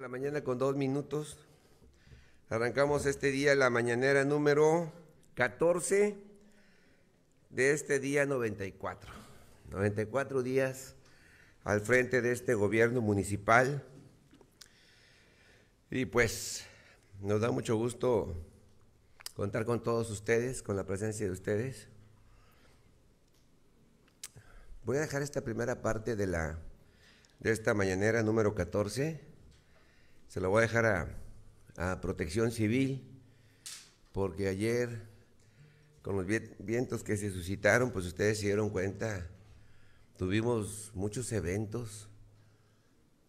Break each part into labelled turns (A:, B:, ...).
A: la mañana con dos minutos. Arrancamos este día la mañanera
B: número 14 de este día 94. 94 días al frente de este gobierno municipal. Y pues nos da mucho gusto contar con todos ustedes, con la presencia de ustedes. Voy a dejar esta primera parte de la de esta mañanera número 14 se lo voy a dejar a, a Protección Civil, porque ayer, con los vientos que se suscitaron, pues ustedes se dieron cuenta, tuvimos muchos eventos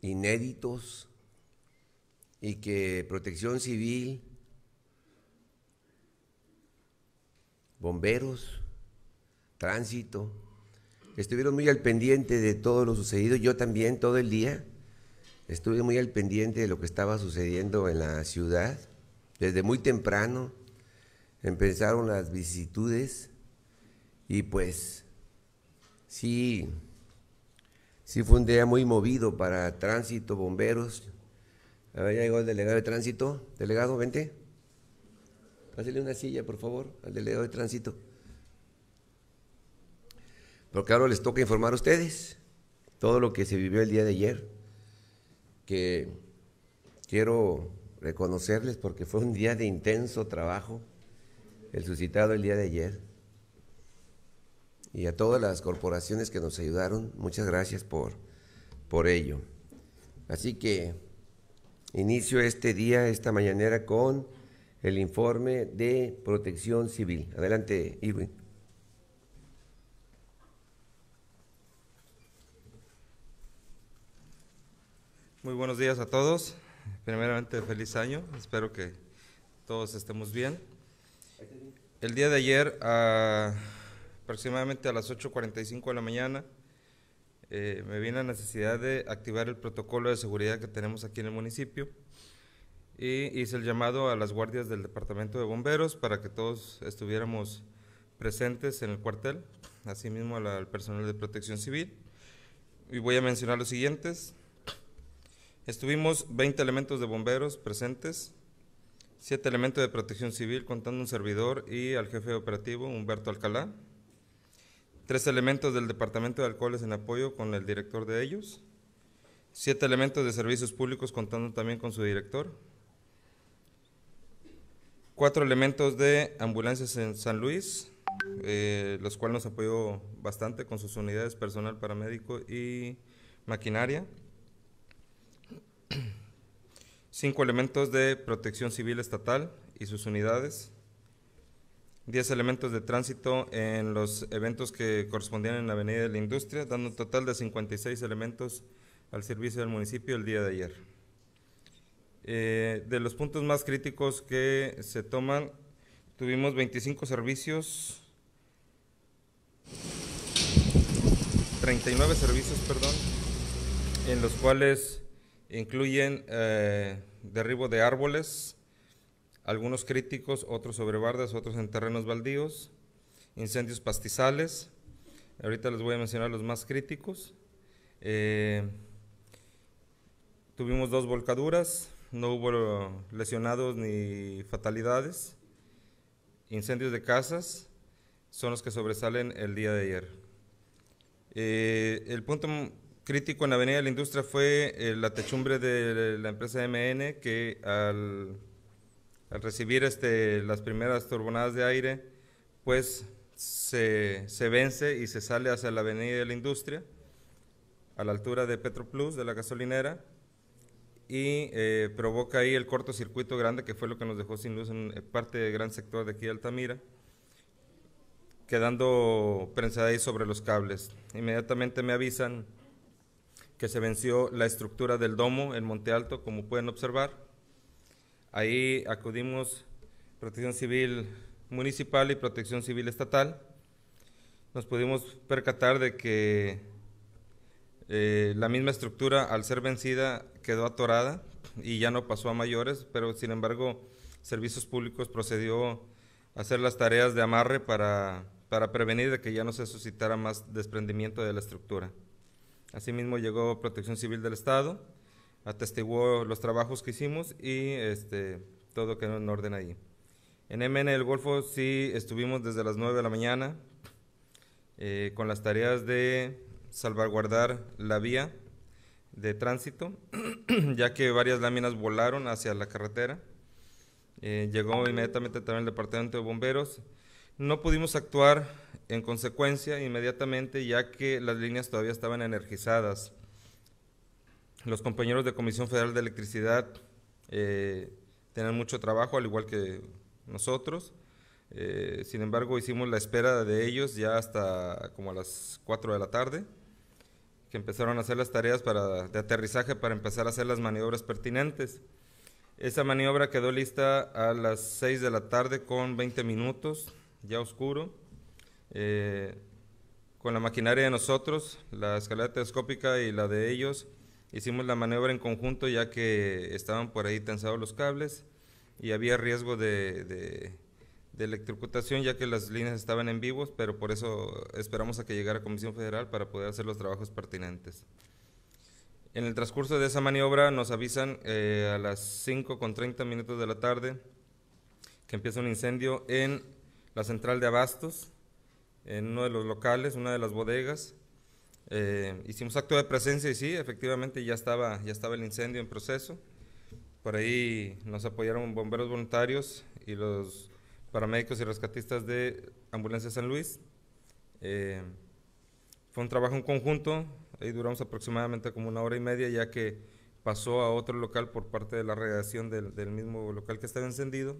B: inéditos y que Protección Civil, bomberos, tránsito, estuvieron muy al pendiente de todo lo sucedido, yo también todo el día estuve muy al pendiente de lo que estaba sucediendo en la ciudad. Desde muy temprano empezaron las vicisitudes y pues sí, sí fue un día muy movido para tránsito, bomberos. A ver, ya llegó el delegado de tránsito. Delegado, vente. Pásale una silla, por favor, al delegado de tránsito. Porque ahora les toca informar a ustedes todo lo que se vivió el día de ayer que quiero reconocerles porque fue un día de intenso trabajo, el suscitado el día de ayer. Y a todas las corporaciones que nos ayudaron, muchas gracias por, por ello. Así que inicio este día, esta mañanera, con el informe de protección civil. Adelante, Irwin.
A: Muy buenos días a todos. Primeramente, feliz año. Espero que todos estemos bien. El día de ayer, aproximadamente a las 8.45 de la mañana, eh, me vi la necesidad de activar el protocolo de seguridad que tenemos aquí en el municipio y hice el llamado a las guardias del Departamento de Bomberos para que todos estuviéramos presentes en el cuartel, así mismo al personal de protección civil. Y voy a mencionar los siguientes. Estuvimos 20 elementos de bomberos presentes, 7 elementos de protección civil, contando un servidor y al jefe operativo, Humberto Alcalá, 3 elementos del Departamento de Alcoholes en apoyo con el director de ellos, 7 elementos de servicios públicos, contando también con su director, 4 elementos de ambulancias en San Luis, eh, los cuales nos apoyó bastante con sus unidades personal paramédico y maquinaria cinco elementos de protección civil estatal y sus unidades, 10 elementos de tránsito en los eventos que correspondían en la Avenida de la Industria, dando un total de 56 elementos al servicio del municipio el día de ayer. Eh, de los puntos más críticos que se toman, tuvimos 25 servicios, 39 servicios, perdón, en los cuales Incluyen eh, derribo de árboles, algunos críticos, otros sobre bardas, otros en terrenos baldíos, incendios pastizales. Ahorita les voy a mencionar los más críticos. Eh, tuvimos dos volcaduras, no hubo lesionados ni fatalidades. Incendios de casas son los que sobresalen el día de ayer. Eh, el punto crítico en la Avenida de la Industria fue eh, la techumbre de la empresa MN que al, recibir este, las primeras turbonadas de aire, pues se, vence y se sale hacia la Avenida de la Industria, a la altura de Petroplus, de la gasolinera, y eh, provoca ahí el cortocircuito grande que fue lo que nos dejó sin luz en eh, parte del gran sector de aquí de Altamira quedando prensada ahí sobre los cables. Inmediatamente me avisan que se venció la estructura del domo en Monte Alto, como pueden observar. Ahí acudimos Protección Civil Municipal y Protección Civil Estatal. Nos pudimos percatar de que eh, la misma estructura, al ser vencida, quedó atorada y ya no pasó a mayores, pero sin embargo, Servicios Públicos procedió a hacer las tareas de amarre para, para prevenir de que ya no se suscitara más desprendimiento de la estructura. Asimismo llegó Protección Civil del Estado, atestiguó los trabajos que hicimos y este, todo quedó en orden ahí. En MN del Golfo sí estuvimos desde las 9 de la mañana eh, con las tareas de salvaguardar la vía de tránsito, ya que varias láminas volaron hacia la carretera. Eh, llegó inmediatamente también el departamento de bomberos no pudimos actuar en consecuencia inmediatamente ya que las líneas todavía estaban energizadas. Los compañeros de Comisión Federal de Electricidad tienen eh, tenían mucho trabajo, al igual que nosotros. Eh, sin embargo, hicimos la espera de ellos ya hasta como a las 4 de la tarde, que empezaron a hacer las tareas de aterrizaje para empezar a hacer las maniobras pertinentes. Esa maniobra quedó lista a las 6 de la tarde con 20 minutos ya oscuro. Eh, con la maquinaria de nosotros, la escalera telescópica y la de ellos, hicimos la maniobra en conjunto ya que estaban por ahí tensados los cables y había riesgo de, electrocutación ya que las líneas estaban en vivos, pero por eso esperamos a que llegara Comisión Federal para poder hacer los trabajos pertinentes. En el transcurso de esa maniobra nos avisan eh, a las 5 con 30 minutos de la tarde que empieza un incendio en la central de abastos, en uno de los locales, una de las bodegas. Eh, hicimos acto de presencia y sí, efectivamente ya estaba, ya estaba el incendio en proceso. Por ahí nos apoyaron bomberos voluntarios y los paramédicos y rescatistas de Ambulancia San Luis. Eh, fue un trabajo en conjunto, ahí duramos aproximadamente como una hora y media ya que pasó a otro local por parte de la redacción del, del mismo local que estaba encendido.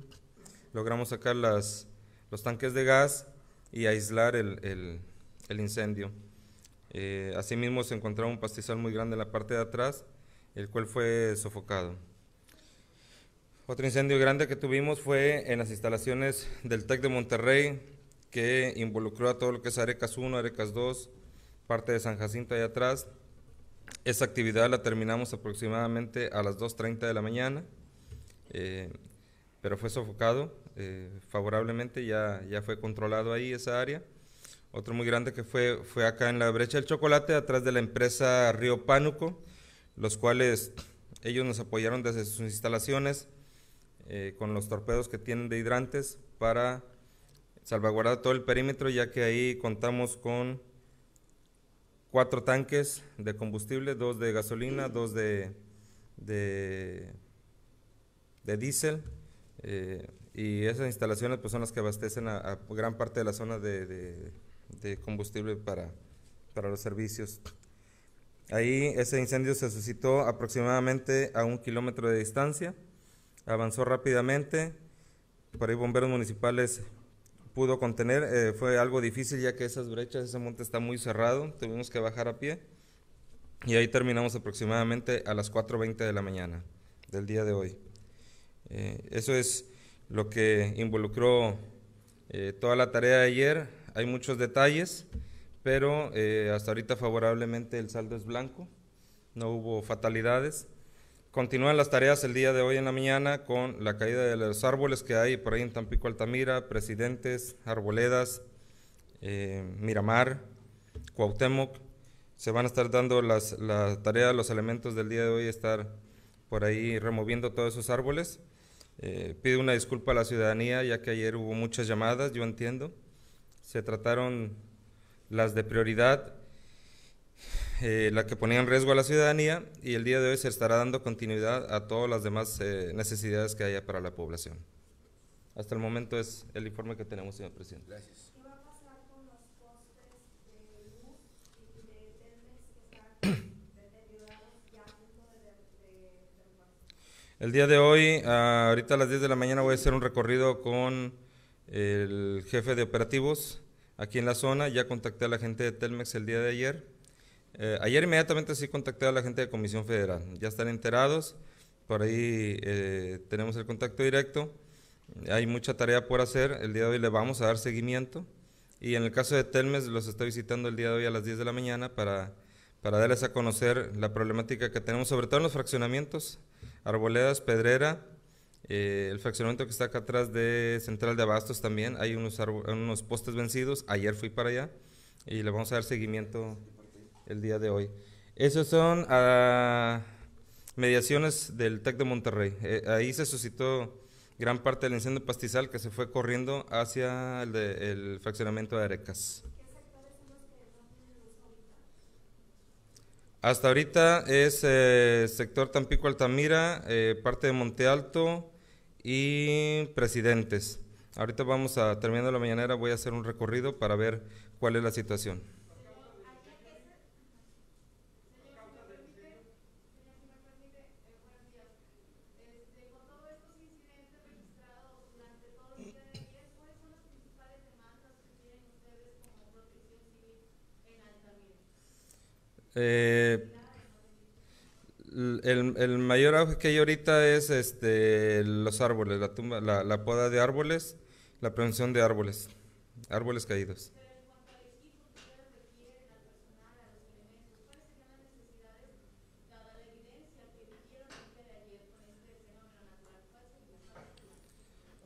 A: Logramos sacar las, los tanques de gas y aislar el, incendio. Eh, asimismo se encontraba un pastizal muy grande en la parte de atrás, el cual fue sofocado. Otro incendio grande que tuvimos fue en las instalaciones del TEC de Monterrey, que involucró a todo lo que es Arecas 1, Arecas 2, parte de San Jacinto allá atrás. Esa actividad la terminamos aproximadamente a las 2.30 de la mañana, eh, pero fue sofocado. Eh, favorablemente, ya, ya fue controlado ahí esa área. Otro muy grande que fue, fue acá en la brecha del chocolate, atrás de la empresa Río Pánuco, los cuales ellos nos apoyaron desde sus instalaciones eh, con los torpedos que tienen de hidrantes para salvaguardar todo el perímetro, ya que ahí contamos con cuatro tanques de combustible, dos de gasolina, dos de, de, de diésel. Eh, y esas instalaciones pues, son las que abastecen a, gran parte de la zona de, combustible para, para los servicios. Ahí ese incendio se suscitó aproximadamente a un kilómetro de distancia, avanzó rápidamente, por ahí bomberos municipales pudo contener, eh, fue algo difícil ya que esas brechas, ese monte está muy cerrado, tuvimos que bajar a pie y ahí terminamos aproximadamente a las 4.20 de la mañana del día de hoy. Eh, eso es lo que involucró eh, toda la tarea de ayer. Hay muchos detalles, pero eh, hasta ahorita favorablemente el saldo es blanco, no hubo fatalidades. Continúan las tareas el día de hoy en la mañana con la caída de los árboles que hay por ahí en Tampico Altamira, Presidentes, Arboledas, eh, Miramar, Cuauhtémoc. Se van a estar dando las, la tarea, los elementos del día de hoy, estar por ahí removiendo todos esos árboles. Eh, pido una disculpa a la ciudadanía, ya que ayer hubo muchas llamadas, yo entiendo. Se trataron las de prioridad, eh, las que ponían en riesgo a la ciudadanía, y el día de hoy se estará dando continuidad a todas las demás eh, necesidades que haya para la población. Hasta el momento es el informe que tenemos, señor presidente. Gracias. El día de hoy, ah, ahorita a las 10 de la mañana, voy a hacer un recorrido con el jefe de operativos aquí en la zona. Ya contacté a la gente de Telmex el día de ayer. Eh, ayer inmediatamente sí contacté a la gente de Comisión Federal. Ya están enterados. Por ahí eh, tenemos el contacto directo. Hay mucha tarea por hacer. El día de hoy le vamos a dar seguimiento. Y en el caso de Telmex, los estoy visitando el día de hoy a las 10 de la mañana para para darles a conocer la problemática que tenemos, sobre todo en los fraccionamientos, Arboledas, Pedrera, eh, el fraccionamiento que está acá atrás de Central de Abastos también, hay unos, postes vencidos, ayer fui para allá y le vamos a dar seguimiento el día de hoy. Esas son ah, mediaciones del TEC de Monterrey. Eh, ahí se suscitó gran parte del incendio pastizal que se fue corriendo hacia el fraccionamiento de Arecas. Hasta ahorita es eh, sector Tampico Altamira, eh, parte de Monte Alto y Presidentes. Ahorita vamos a, terminando la mañanera, voy a hacer un recorrido para ver cuál es la situación. Eh, el, mayor auge que hay ahorita es este, los árboles, la, la, poda de árboles, la prevención de árboles, árboles caídos.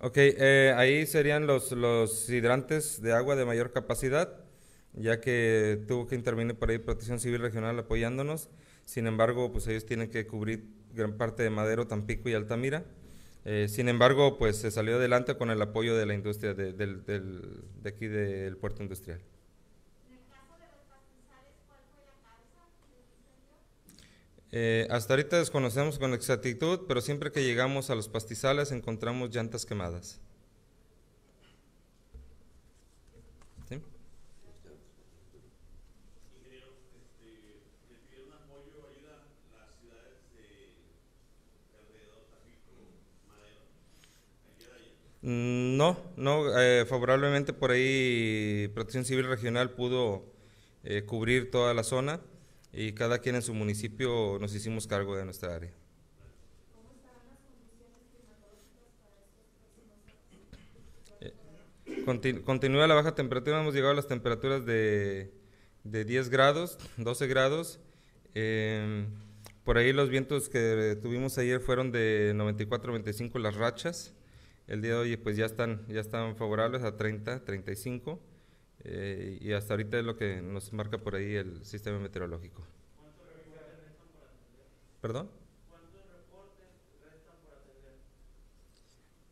A: Ok, eh, ahí serían los, los hidrantes de agua de mayor capacidad, ya que tuvo que intervenir para ir Protección Civil Regional apoyándonos. Sin embargo, pues ellos tienen que cubrir gran parte de Madero, Tampico y Altamira. Eh, sin embargo, pues se salió adelante con el apoyo de la industria de, aquí del puerto industrial. Eh, hasta ahorita desconocemos con exactitud, pero siempre que llegamos a los pastizales encontramos llantas quemadas. Mm, no, no, eh, favorablemente por ahí Protección Civil Regional pudo eh, cubrir toda la zona y cada quien en su municipio nos hicimos cargo de nuestra área. Eh, continúa la baja temperatura, hemos llegado a las temperaturas de, de 10 grados, 12 grados. Em, por ahí los vientos que tuvimos ayer fueron de 94 25 las rachas. El día de hoy pues ya están, ya están favorables a 30, 35 eh, y hasta ahorita es lo que nos marca por ahí el sistema meteorológico. ¿Cuántos reportes restan por atender? ¿Perdón?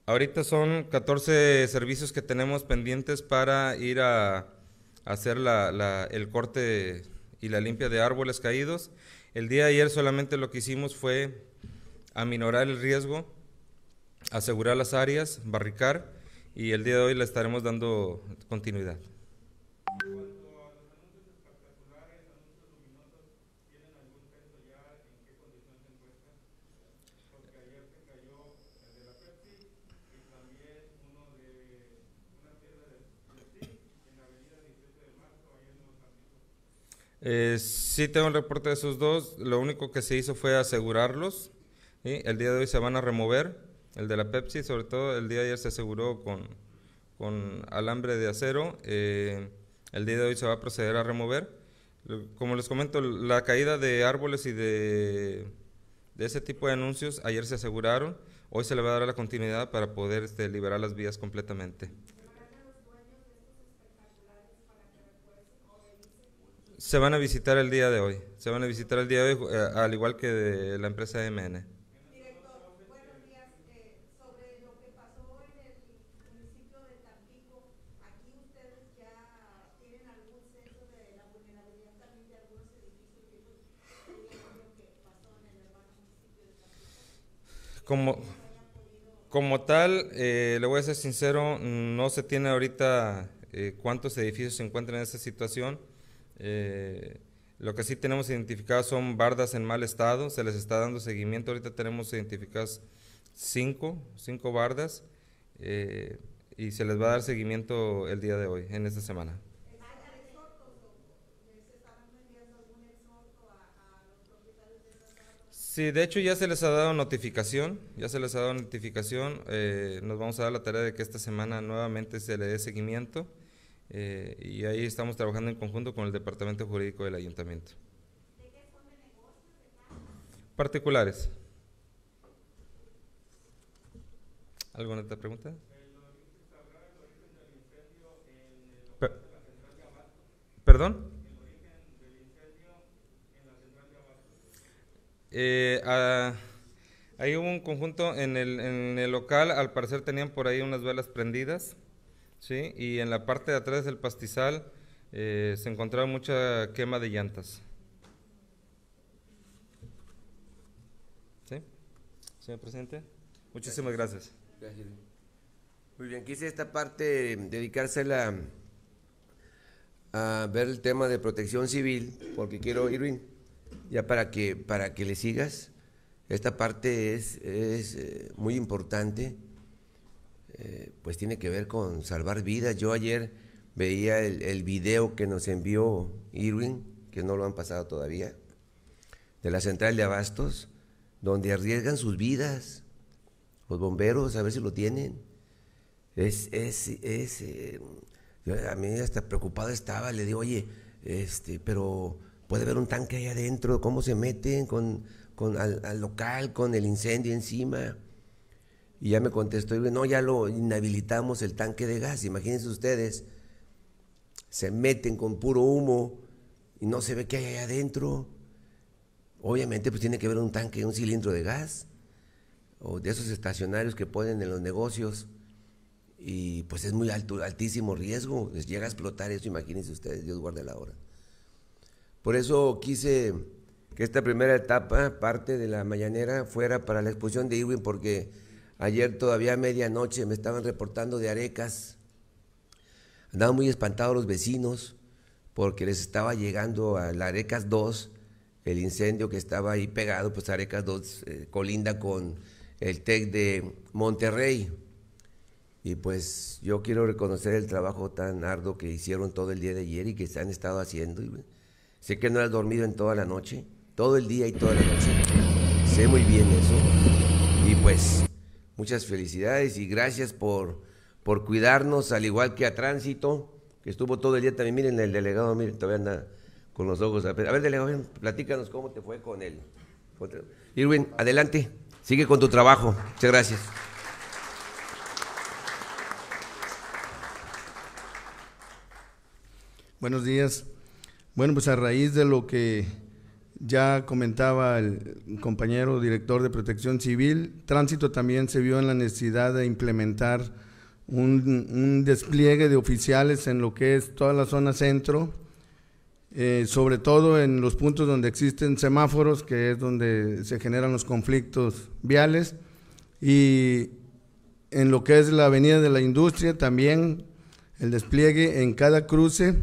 A: Ahorita son 14 servicios que tenemos pendientes para ir a, hacer la, el corte y la limpia de árboles caídos. El día de ayer solamente lo que hicimos fue aminorar el riesgo asegurar las áreas, barricar y el día de hoy le estaremos dando continuidad. Eh, sí tengo el reporte de esos dos. Lo único que se hizo fue asegurarlos. y El día de hoy se van a remover. El de la Pepsi, sobre todo el día de ayer se aseguró con, con alambre de acero. Eh, el día de hoy se va a proceder a remover. Como les comento, la caída de árboles y de, de ese tipo de anuncios ayer se aseguraron. Hoy se le va a dar la continuidad para poder este, liberar las vías completamente. Se van a visitar el día de hoy. Se van a visitar el día de hoy, eh, al igual que de la empresa MN. como, como tal, eh, le voy a ser sincero, no se tiene ahorita eh, cuántos edificios se encuentran en esta situación. Eh, lo que sí tenemos identificado son bardas en mal estado, se les está dando seguimiento. Ahorita tenemos identificadas cinco, cinco bardas y se les va a dar seguimiento el día de hoy, en esta semana. Sí, de hecho ya se les ha dado notificación, ya se les ha dado notificación. Eh, nos vamos a dar la tarea de que esta semana nuevamente se le dé seguimiento eh, y ahí estamos trabajando en conjunto con el Departamento Jurídico del Ayuntamiento. qué son de negocios? Particulares. ¿Alguna otra pregunta? ¿Perdón? Eh, ah, ahí hubo un conjunto en el, local, al parecer tenían por ahí unas velas prendidas, ¿sí? Y en la parte de atrás del pastizal eh, se encontraba mucha quema de llantas. ¿Sí? Señor presidente, muchísimas gracias.
B: Muy bien, quise esta parte dedicársela a ver el tema de protección civil, porque quiero, Irwin, ya para que, para que le sigas, esta parte es, eh, muy importante, eh, pues tiene que ver con salvar vidas. Yo ayer veía el, video que nos envió Irwin, que no lo han pasado todavía, de la central de abastos, donde arriesgan sus vidas los bomberos, a ver si lo tienen. Es, es, es eh, a mí hasta preocupado estaba, le digo, oye, este, pero puede ver un tanque ahí adentro, cómo se meten con, al, local, con el incendio encima. Y ya me contestó, y no, ya lo inhabilitamos el tanque de gas, imagínense ustedes, se meten con puro humo y no se ve qué hay allá adentro. Obviamente pues tiene que haber un tanque, un cilindro de gas, o de esos estacionarios que ponen en los negocios y pues es muy alto, altísimo riesgo, les llega a explotar eso, imagínense ustedes, Dios guarde la hora. Por eso quise que esta primera etapa, parte de la mañanera, fuera para la exposición de Irwin, porque ayer todavía a medianoche me estaban reportando de Arecas. Andaban muy espantados los vecinos porque les estaba llegando a la Arecas 2 el incendio que estaba ahí pegado, pues Arecas 2 eh, colinda con el TEC de Monterrey. Y pues yo quiero reconocer el trabajo tan arduo que hicieron todo el día de ayer y que se han estado haciendo. Sé que no has dormido en toda la noche, todo el día y toda la noche. Sé muy bien eso. Y pues, muchas felicidades y gracias por, por cuidarnos, al igual que a Tránsito, que estuvo todo el día también. Miren, el delegado, miren, todavía anda con los ojos. A ver, delegado, platícanos cómo te fue con él. Irwin, adelante, sigue
C: con tu trabajo. Muchas gracias. Buenos días. Bueno, pues a raíz de lo que ya comentaba el compañero director de Protección Civil, Tránsito también se vio en la necesidad de implementar un, despliegue de oficiales en lo que es toda la zona centro, eh, sobre todo en los puntos donde existen semáforos, que es donde se generan los conflictos viales, y en lo que es la Avenida de la Industria también el despliegue en cada cruce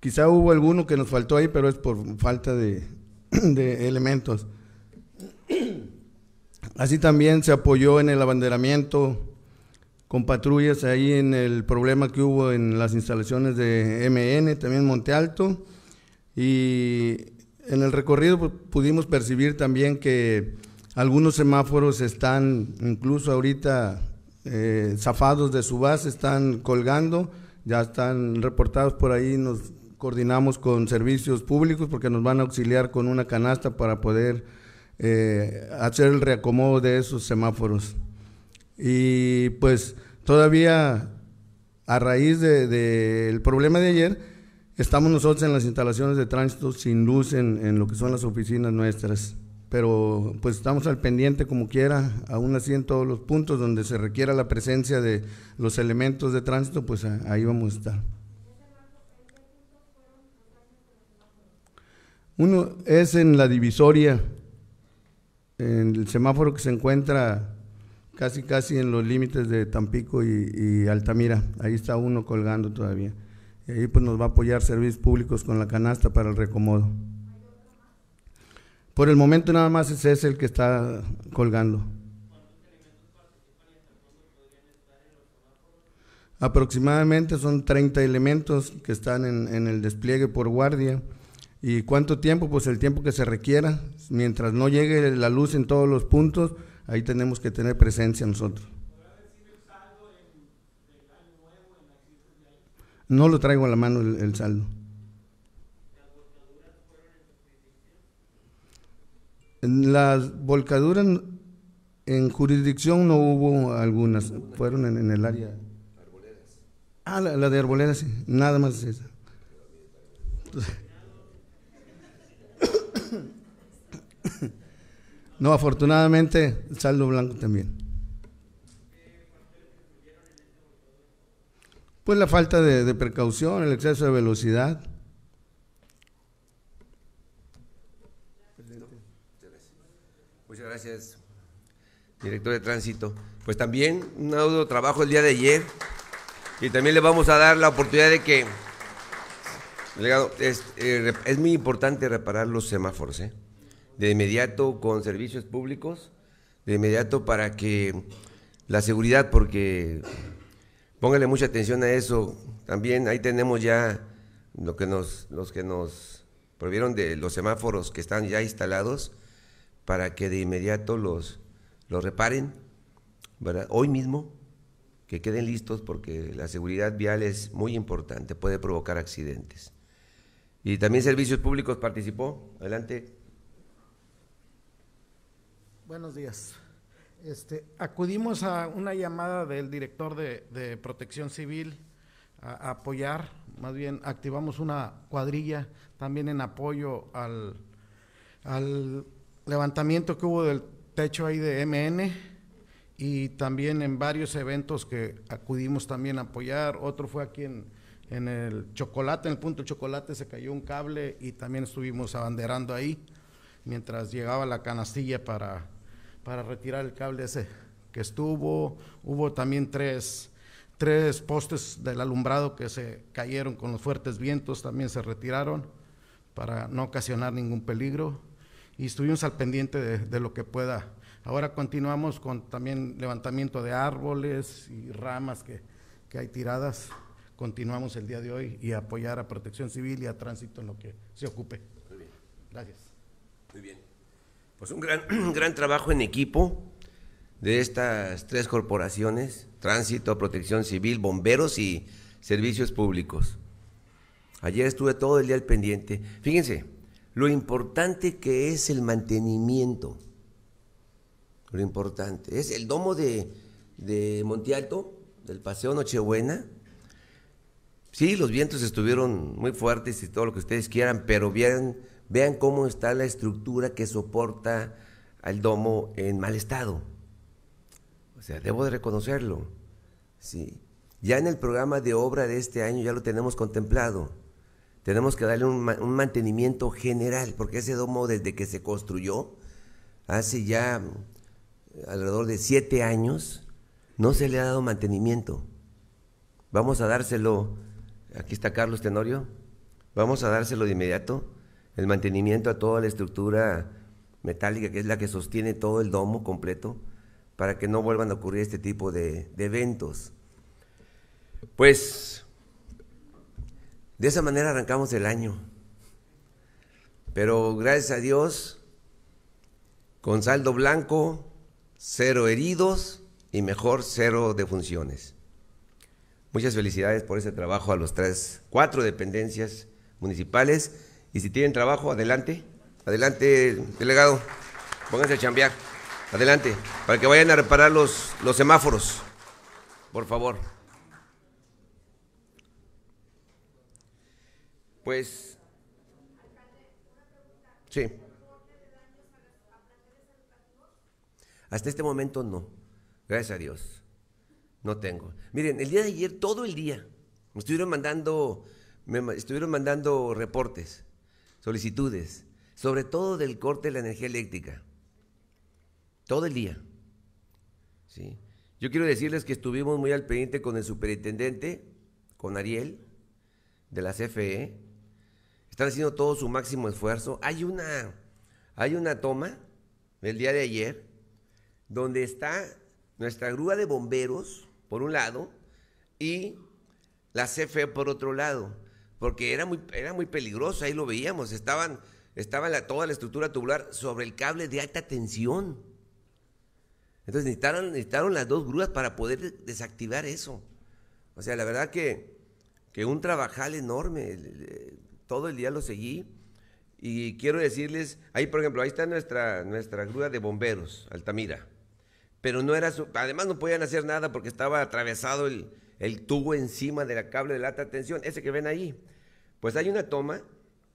C: Quizá hubo alguno que nos faltó ahí, pero es por falta de, elementos. Así también se apoyó en el abanderamiento con patrullas ahí en el problema que hubo en las instalaciones de MN, también Monte Alto. Y en el recorrido pues, pudimos percibir también que algunos semáforos están, incluso ahorita, eh, zafados de su base, están colgando, ya están reportados por ahí, nos coordinamos con servicios públicos porque nos van a auxiliar con una canasta para poder eh, hacer el reacomodo de esos semáforos. Y pues todavía a raíz del de, problema de ayer, estamos nosotros en las instalaciones de tránsito sin luz en, en lo que son las oficinas nuestras pero pues estamos al pendiente como quiera, aún así en todos los puntos donde se requiera la presencia de los elementos de tránsito, pues ahí vamos a estar. Uno es en la divisoria, en el semáforo que se encuentra casi casi en los límites de Tampico y, Altamira. Ahí está uno colgando todavía. Y ahí pues nos va a apoyar servicios públicos con la canasta para el recomodo. Por el momento nada más ese es el que está colgando. Aproximadamente son 30 elementos que están en el despliegue por guardia. ¿Y cuánto tiempo? Pues el tiempo que se requiera. Mientras no llegue la luz en todos los puntos, ahí tenemos que tener presencia nosotros. No lo traigo a la mano el, saldo. Las volcaduras en jurisdicción no hubo algunas, fueron en, el área. Ah, la, de arboledas, sí. nada más es esa. no, afortunadamente, el saldo blanco también. Pues la falta de, precaución, el exceso de velocidad.
B: Muchas gracias, director de tránsito. Pues también un audio trabajo el día de ayer y también le vamos a dar la oportunidad de que, delegado, es, eh, es muy importante reparar los semáforos, ¿eh? de inmediato con servicios públicos, de inmediato para que la seguridad, porque póngale mucha atención a eso, también ahí tenemos ya lo que nos, los que nos prohibieron de los semáforos que están ya instalados para que de inmediato los, los reparen, ¿verdad? Hoy mismo, que queden listos porque la seguridad vial es muy importante, puede provocar accidentes. Y también Servicios Públicos participó. Adelante.
D: Buenos días. Este, acudimos a una llamada del director de, Protección Civil a, apoyar, más bien activamos una cuadrilla también en apoyo al, levantamiento que hubo del techo ahí de MN y también en varios eventos que acudimos también a apoyar. Otro fue aquí en, en el chocolate, en el punto chocolate se cayó un cable y también estuvimos abanderando ahí mientras llegaba la canastilla para para retirar el cable ese que estuvo. Hubo también tres, tres postes del alumbrado que se cayeron con los fuertes vientos, también se retiraron para no ocasionar ningún peligro. Y estuvimos al pendiente de, lo que pueda. Ahora continuamos con también levantamiento de árboles y ramas que, que hay tiradas. Continuamos el día de hoy y apoyar a Protección Civil y a Tránsito en lo que se ocupe.
B: Muy bien. Gracias. Muy bien. Pues un gran, gran trabajo en equipo de estas tres corporaciones, tránsito, protección civil, bomberos y servicios públicos. Ayer estuve todo el día al pendiente. Fíjense, lo importante que es el mantenimiento. Lo importante. Es el domo de, de Monte Alto, del Paseo Nochebuena. Sí, los vientos estuvieron muy fuertes y todo lo que ustedes quieran, pero bien Vean cómo está la estructura que soporta al domo en mal estado. O sea, debo de reconocerlo. Ya en el programa de obra de este año ya lo tenemos contemplado. Tenemos que darle un mantenimiento general, porque ese domo desde que se construyó, hace ya mm, alrededor de siete años, no se le ha dado mantenimiento. Vamos a dárselo, aquí está Carlos Tenorio, vamos a dárselo de inmediato el mantenimiento a toda la estructura metálica, que es la que sostiene todo el domo completo, para que no vuelvan a ocurrir este tipo de, eventos. Pues, de esa manera arrancamos el año. Pero gracias a Dios, con saldo blanco, cero heridos y mejor cero defunciones. Muchas felicidades por ese trabajo a los tres, cuatro dependencias municipales y si tienen trabajo, adelante. Adelante, delegado. Pónganse a chambear. Adelante. Para que vayan a reparar los, los semáforos. Por favor. Pues. Sí. Hasta este momento no. Gracias a Dios. No tengo. Miren, el día de ayer, todo el día, me estuvieron mandando, me estuvieron mandando reportes solicitudes, sobre todo del corte de la energía eléctrica, todo el día. ¿sí? Yo quiero decirles que estuvimos muy al pendiente con el superintendente, con Ariel, de la CFE. Están haciendo todo su máximo esfuerzo. Hay una, hay una toma del día de ayer donde está nuestra grúa de bomberos, por un lado, y la CFE por otro lado porque era muy, era muy peligroso, ahí lo veíamos, estaban, estaba toda la estructura tubular sobre el cable de alta tensión. Entonces necesitaron, necesitaron las dos grúas para poder desactivar eso. O sea, la verdad que, que un trabajal enorme, todo el día lo seguí. Y quiero decirles, ahí por ejemplo, ahí está nuestra, nuestra grúa de bomberos, Altamira. Pero no era además no podían hacer nada porque estaba atravesado el, el tubo encima de la cable de alta tensión, ese que ven ahí. Pues hay una toma,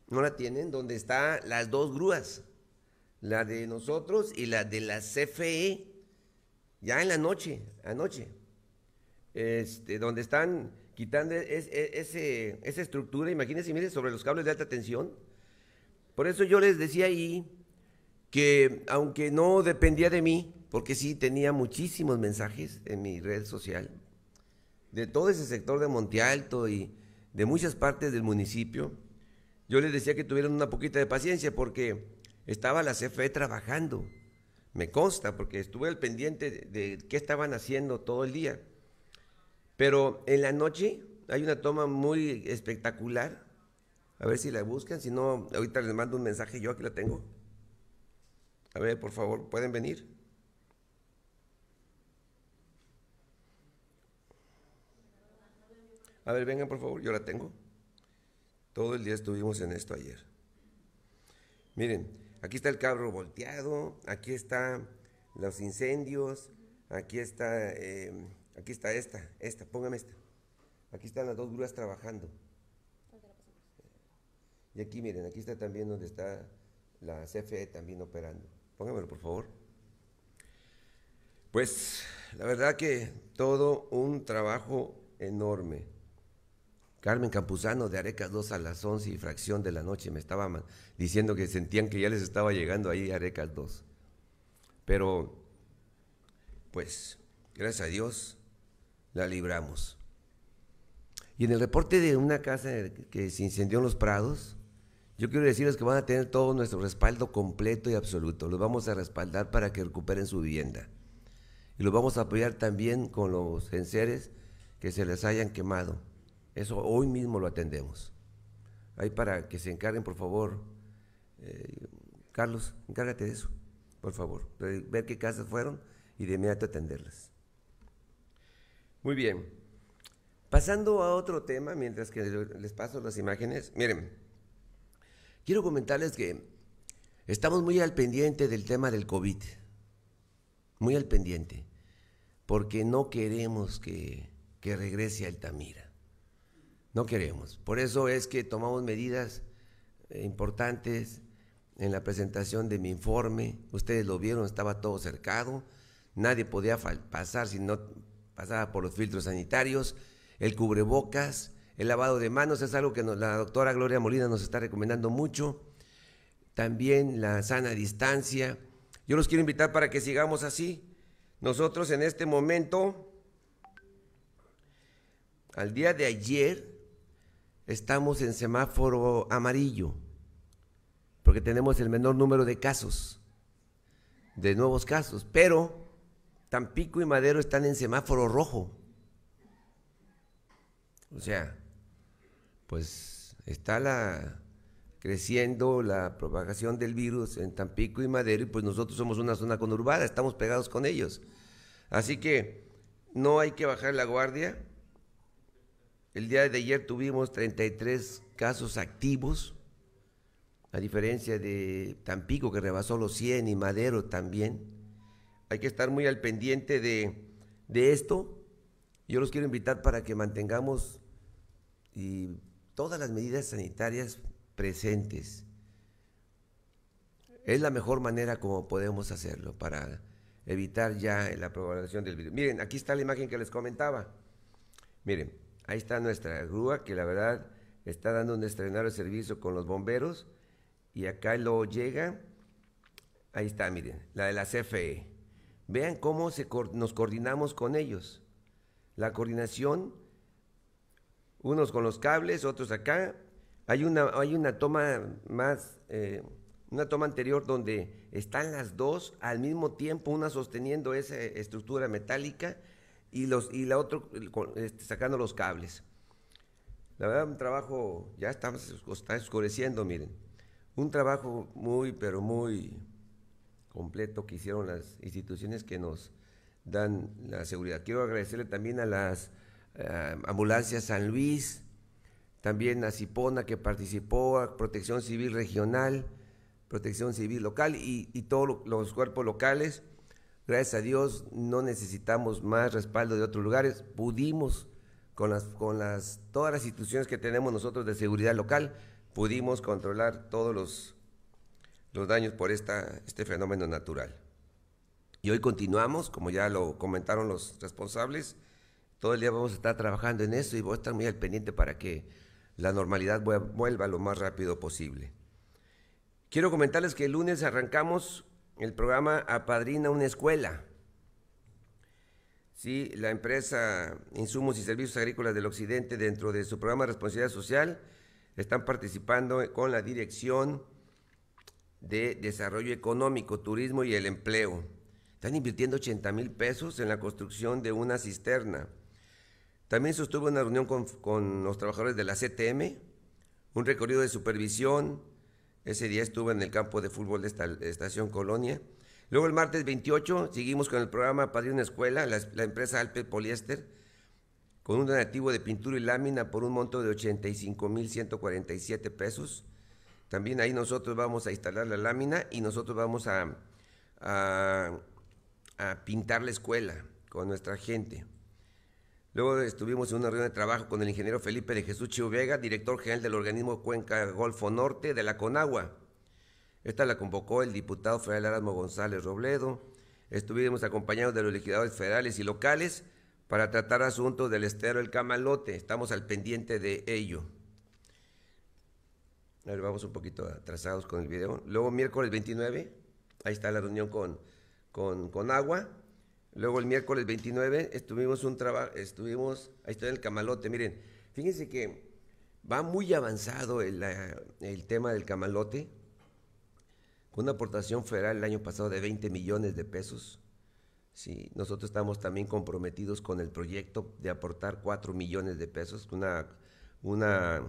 B: no la tienen, donde están las dos grúas, la de nosotros y la de la CFE, ya en la noche, anoche, este, donde están quitando e, esa estructura, imagínense, miren, sobre los cables de alta tensión. Por eso yo les decía ahí que aunque no dependía de mí, porque sí tenía muchísimos mensajes en mi red social, de todo ese sector de Monte Alto y de muchas partes del municipio, yo les decía que tuvieran una poquita de paciencia porque estaba la CFE trabajando. Me consta porque estuve al pendiente de, qué estaban haciendo todo el día. Pero en la noche hay una toma muy espectacular. A ver si la buscan, si no, ahorita les mando un mensaje, yo aquí la tengo. A ver, por favor, pueden venir. A ver, vengan por favor, yo la tengo. Todo el día estuvimos en esto ayer. Miren, aquí está el carro volteado, aquí están los incendios, aquí está, em, aquí está esta, esta, póngame esta. Aquí están las dos grúas trabajando. Y aquí miren, aquí está también donde está la CFE también operando. Póngamelo, por favor. Pues la verdad que todo un trabajo enorme. Carmen Campuzano de Arecas 2 a las 11 y fracción de la noche. Me estaba diciendo que sentían que ya les estaba llegando ahí Arecas 2. Pero, pues, gracias a Dios, la libramos. Y en el reporte de una casa que se incendió en los Prados, yo quiero decirles que van a tener todo nuestro respaldo completo y absoluto. Los vamos a respaldar para que recuperen su vivienda. Y los vamos a apoyar también con los enseres que se les hayan quemado eso hoy mismo lo atendemos. Ahí para que se encarguen, por favor. Eh, Carlos, encárgate de eso, por favor. ver qué casas fueron y de inmediato atenderlas. Muy bien. Pasando a otro tema, mientras que les paso las imágenes. Miren, quiero comentarles que estamos muy al pendiente del tema del COVID. Muy al pendiente. Porque no queremos que, que regrese Altamira no queremos. Por eso es que tomamos medidas eh, importantes en la presentación de mi informe. Ustedes lo vieron, estaba todo cercado. Nadie podía pasar si no pasaba por los filtros sanitarios. El cubrebocas, el lavado de manos es algo que la doctora Gloria Molina nos está recomendando mucho. También la sana distancia. Yo los quiero invitar para que sigamos así. Nosotros en este momento, al día de ayer, estamos en semáforo amarillo, porque tenemos el menor número de casos, de nuevos casos, pero Tampico y Madero están en semáforo rojo. O sea, pues está la creciendo la propagación del virus en Tampico y Madero y pues nosotros somos una zona conurbada, estamos pegados con ellos. Así que no hay que bajar la guardia, el día de ayer tuvimos 33 casos activos, a diferencia de Tampico que rebasó los 100 y Madero también. Hay que estar muy al pendiente de, esto. Yo los quiero invitar para que mantengamos y todas las medidas sanitarias presentes. Es la mejor manera como podemos hacerlo para evitar ya la propagación del virus. Miren, aquí está la imagen que les comentaba. Miren, Ahí está nuestra grúa, que la verdad está dando un estrenado servicio con los bomberos. Y acá lo llega, ahí está, miren, la de la CFE. Vean cómo nos coordinamos con ellos. La coordinación, unos con los cables, otros acá. Hay una, hay una toma más, eh, una toma anterior donde están las dos al mismo tiempo, una sosteniendo esa estructura metálica y, los, y la otra este, sacando los cables. La verdad, un trabajo, ya estamos, está oscureciendo, miren. Un trabajo muy, pero muy completo que hicieron las instituciones que nos dan la seguridad. Quiero agradecerle también a las eh, ambulancias San Luis, también a Cipona que participó, a Protección Civil Regional, Protección Civil Local y, y todos los cuerpos locales Gracias a Dios no necesitamos más respaldo de otros lugares. Pudimos con las con las todas las instituciones que tenemos nosotros de seguridad local pudimos controlar todos los los daños por esta este fenómeno natural. Y hoy continuamos, como ya lo comentaron los responsables, todo el día vamos a estar trabajando en eso y voy a estar muy al pendiente para que la normalidad vuelva lo más rápido posible. Quiero comentarles que el lunes arrancamos el programa apadrina una escuela. Sí, la empresa Insumos y Servicios Agrícolas del Occidente, dentro de su programa de responsabilidad social, están participando con la Dirección de Desarrollo Económico, Turismo y el Empleo. Están invirtiendo 80 mil pesos en la construcción de una cisterna. También sostuvo una reunión con, con los trabajadores de la CTM, un recorrido de supervisión, ese día estuve en el campo de fútbol de esta, Estación Colonia. Luego el martes 28 seguimos con el programa Padre una Escuela, la, empresa Alpe Poliéster, con un donativo de pintura y lámina por un monto de 85.147 pesos. También ahí nosotros vamos a instalar la lámina y nosotros vamos a, a pintar la escuela con nuestra gente. Luego estuvimos en una reunión de trabajo con el ingeniero Felipe de Jesús Chiu Vega, director general del organismo Cuenca Golfo Norte de la CONAGUA. Esta la convocó el diputado federal Erasmo González Robledo. Estuvimos acompañados de los legisladores federales y locales para tratar asuntos del estero El Camalote. Estamos al pendiente de ello. A ver, vamos un poquito atrasados con el video. Luego, miércoles 29, ahí está la reunión con, con, Luego el miércoles 29 estuvimos un trabajo, estuvimos, ahí está en el camalote, miren, fíjense que va muy avanzado el, el tema del camalote, con una aportación federal el año pasado de 20 millones de pesos. Sí, nosotros estamos también comprometidos con el proyecto de aportar 4 millones de pesos, una, una,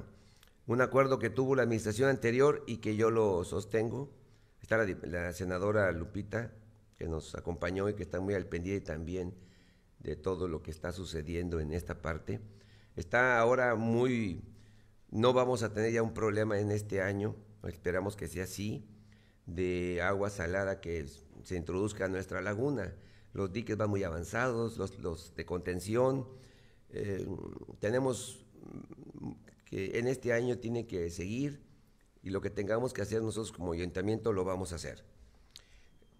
B: un acuerdo que tuvo la administración anterior y que yo lo sostengo. Está la senadora Lupita que nos acompañó y que está muy al pendiente también de todo lo que está sucediendo en esta parte. Está ahora muy, no vamos a tener ya un problema en este año, esperamos que sea así, de agua salada que se introduzca a nuestra laguna. Los diques van muy avanzados, los, los de contención. Eh, tenemos mm, que en este año tiene que seguir y lo que tengamos que hacer nosotros como ayuntamiento lo vamos a hacer.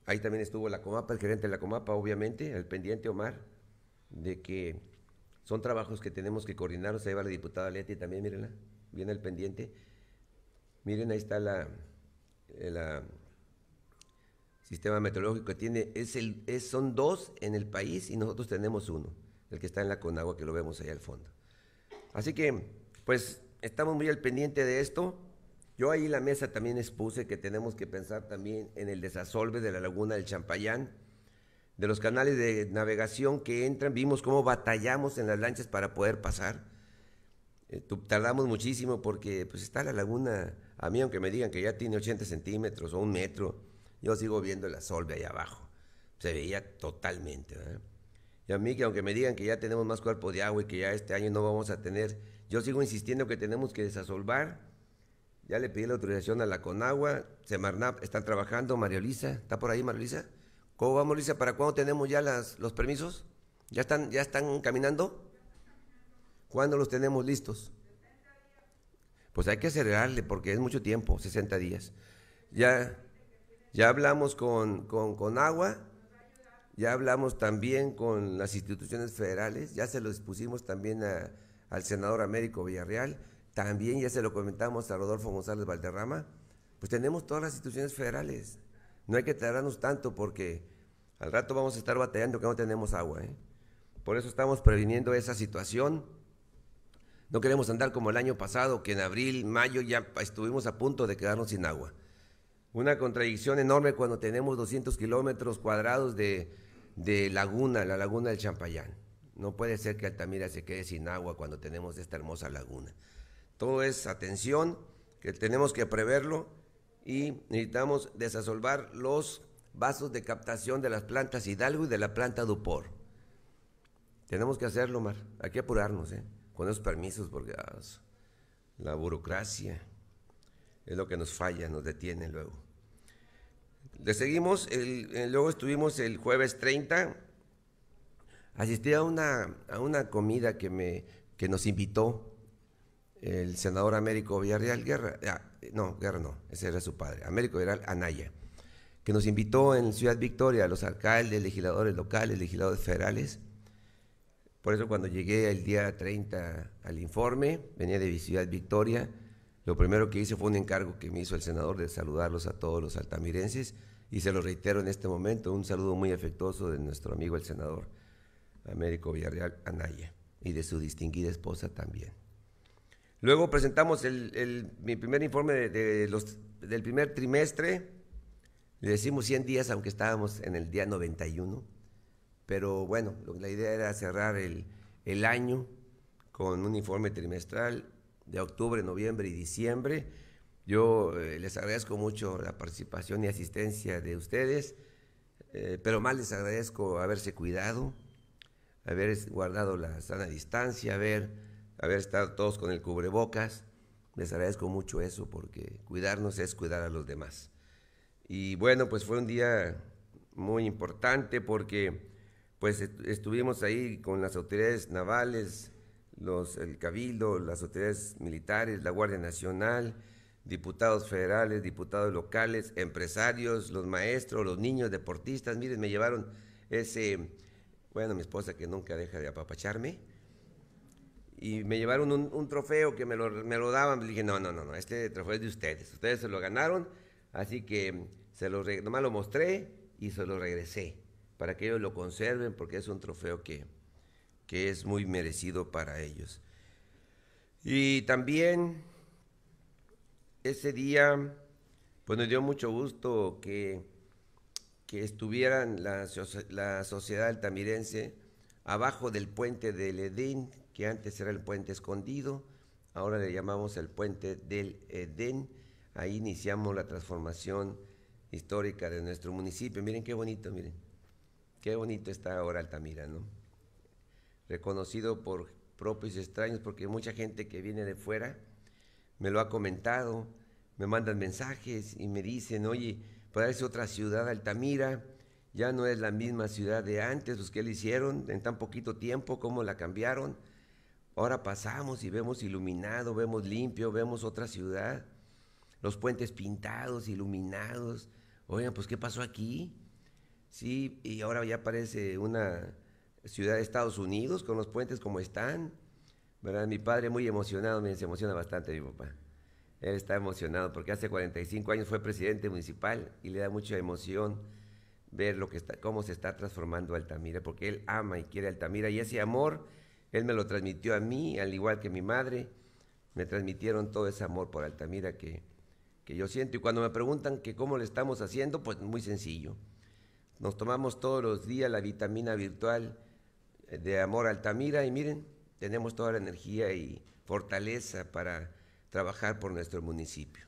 B: Ahí también estuvo la Comapa, el gerente de la Comapa, obviamente, el pendiente Omar, de que son trabajos que tenemos que coordinar. O sea, ahí va la diputada Leti también, mírenla, viene el pendiente. Miren, ahí está eh, la, sistema meteorológico que tiene, es el, son dos en el país y nosotros tenemos uno, el que está en la Conagua, que lo vemos ahí al fondo. Así que, pues, estamos muy al pendiente de esto. Yo ahí en la mesa también expuse que tenemos que pensar también en el desasolve de la laguna del Champayán, de los canales de navegación que entran. Vimos cómo batallamos en las lanchas para poder pasar. Eh, tardamos muchísimo porque pues está la laguna, a mí aunque me digan que ya tiene 80 centímetros o un metro, yo sigo viendo el asolve ahí abajo. Se veía totalmente. Y a mí que aunque me digan que ya tenemos más cuerpo de agua y que ya este año no vamos a tener, yo sigo insistiendo que tenemos que desasolvar ya le pedí la autorización a la Conagua, Semarnap están trabajando, María Luisa, ¿está por ahí María Luisa? ¿Cómo vamos, Luisa? ¿Para cuándo tenemos ya las, los permisos? ¿Ya están, ¿Ya están caminando? ¿Cuándo los tenemos listos? Pues hay que acelerarle porque es mucho tiempo, 60 días. Ya, ya hablamos con, con, agua, ya hablamos también con las instituciones federales, ya se los pusimos también al senador Américo Villarreal también, ya se lo comentamos a Rodolfo González Valderrama, pues tenemos todas las instituciones federales. No hay que tardarnos tanto porque al rato vamos a estar batallando que no tenemos agua. ¿eh? Por eso estamos previniendo esa situación. No queremos andar como el año pasado, que en abril, mayo ya estuvimos a punto de quedarnos sin agua. Una contradicción enorme cuando tenemos 200 kilómetros cuadrados de, de laguna, la laguna del Champayán. No puede ser que Altamira se quede sin agua cuando tenemos esta hermosa laguna todo es atención, que tenemos que preverlo y necesitamos desasolvar los vasos de captación de las plantas Hidalgo y de la planta Dupor. Tenemos que hacerlo, Mar. Hay que apurarnos, ¿eh? Con esos permisos, porque la burocracia es lo que nos falla, nos detiene luego. Le seguimos, eh, luego estuvimos el jueves 30. Asistí a una, a una comida que, me, que nos invitó el senador Américo Villarreal Guerra, ah, no, Guerra no, ese era su padre, Américo Villarreal Anaya, que nos invitó en Ciudad Victoria a los alcaldes, legisladores locales, legisladores federales. Por eso cuando llegué el día 30 al informe, venía de Ciudad Victoria, lo primero que hice fue un encargo que me hizo el senador de saludarlos a todos los altamirenses y se lo reitero en este momento, un saludo muy afectuoso de nuestro amigo el senador Américo Villarreal Anaya y de su distinguida esposa también. Luego presentamos el, mi primer informe de, del primer trimestre. Le decimos 100 días, aunque estábamos en el día 91. Pero bueno, la idea era cerrar el, año con un informe trimestral de octubre, noviembre y diciembre. Yo eh, les agradezco mucho la participación y asistencia de ustedes, eh, pero más les agradezco haberse cuidado, haber guardado la sana distancia, haber haber estado todos con el cubrebocas. Les agradezco mucho eso porque cuidarnos es cuidar a los demás. Y bueno, pues fue un día muy importante porque pues estuvimos ahí con las autoridades navales, los, el cabildo, las autoridades militares, la Guardia Nacional, diputados federales, diputados locales, empresarios, los maestros, los niños, deportistas. Miren, me llevaron ese, bueno, mi esposa que nunca deja de apapacharme, y me llevaron un, trofeo que me lo, daban. dije, no, no, no, no, este trofeo es de ustedes. Ustedes se lo ganaron, así que se lo, nomás lo mostré y se lo regresé para que ellos lo conserven porque es un trofeo que, que es muy merecido para ellos. Y también ese día, pues nos dio mucho gusto que, que estuvieran la, la sociedad altamirense abajo del puente del Ledín que antes era el puente escondido, ahora le llamamos el puente del Edén. Ahí iniciamos la transformación histórica de nuestro municipio. Miren qué bonito, miren. Qué bonito está ahora Altamira, ¿no? Reconocido por propios y extraños, porque mucha gente que viene de fuera me lo ha comentado, me mandan mensajes y me dicen, oye, es otra ciudad, Altamira, ya no es la misma ciudad de antes, ¿Los pues, qué le hicieron en tan poquito tiempo, cómo la cambiaron Ahora pasamos y vemos iluminado, vemos limpio, vemos otra ciudad, los puentes pintados, iluminados. Oigan, pues ¿qué pasó aquí? Sí, y ahora ya parece una ciudad de Estados Unidos con los puentes como están. Mi padre muy emocionado, me se emociona bastante mi papá. Él está emocionado porque hace 45 años fue presidente municipal y le da mucha emoción ver cómo se está transformando Altamira, porque él ama y quiere Altamira y ese amor él me lo transmitió a mí, al igual que mi madre. Me transmitieron todo ese amor por Altamira que, que yo siento. Y cuando me preguntan que cómo le estamos haciendo, pues muy sencillo. Nos tomamos todos los días la vitamina virtual eh, de amor Altamira y miren, tenemos toda la energía y fortaleza para trabajar por nuestro municipio.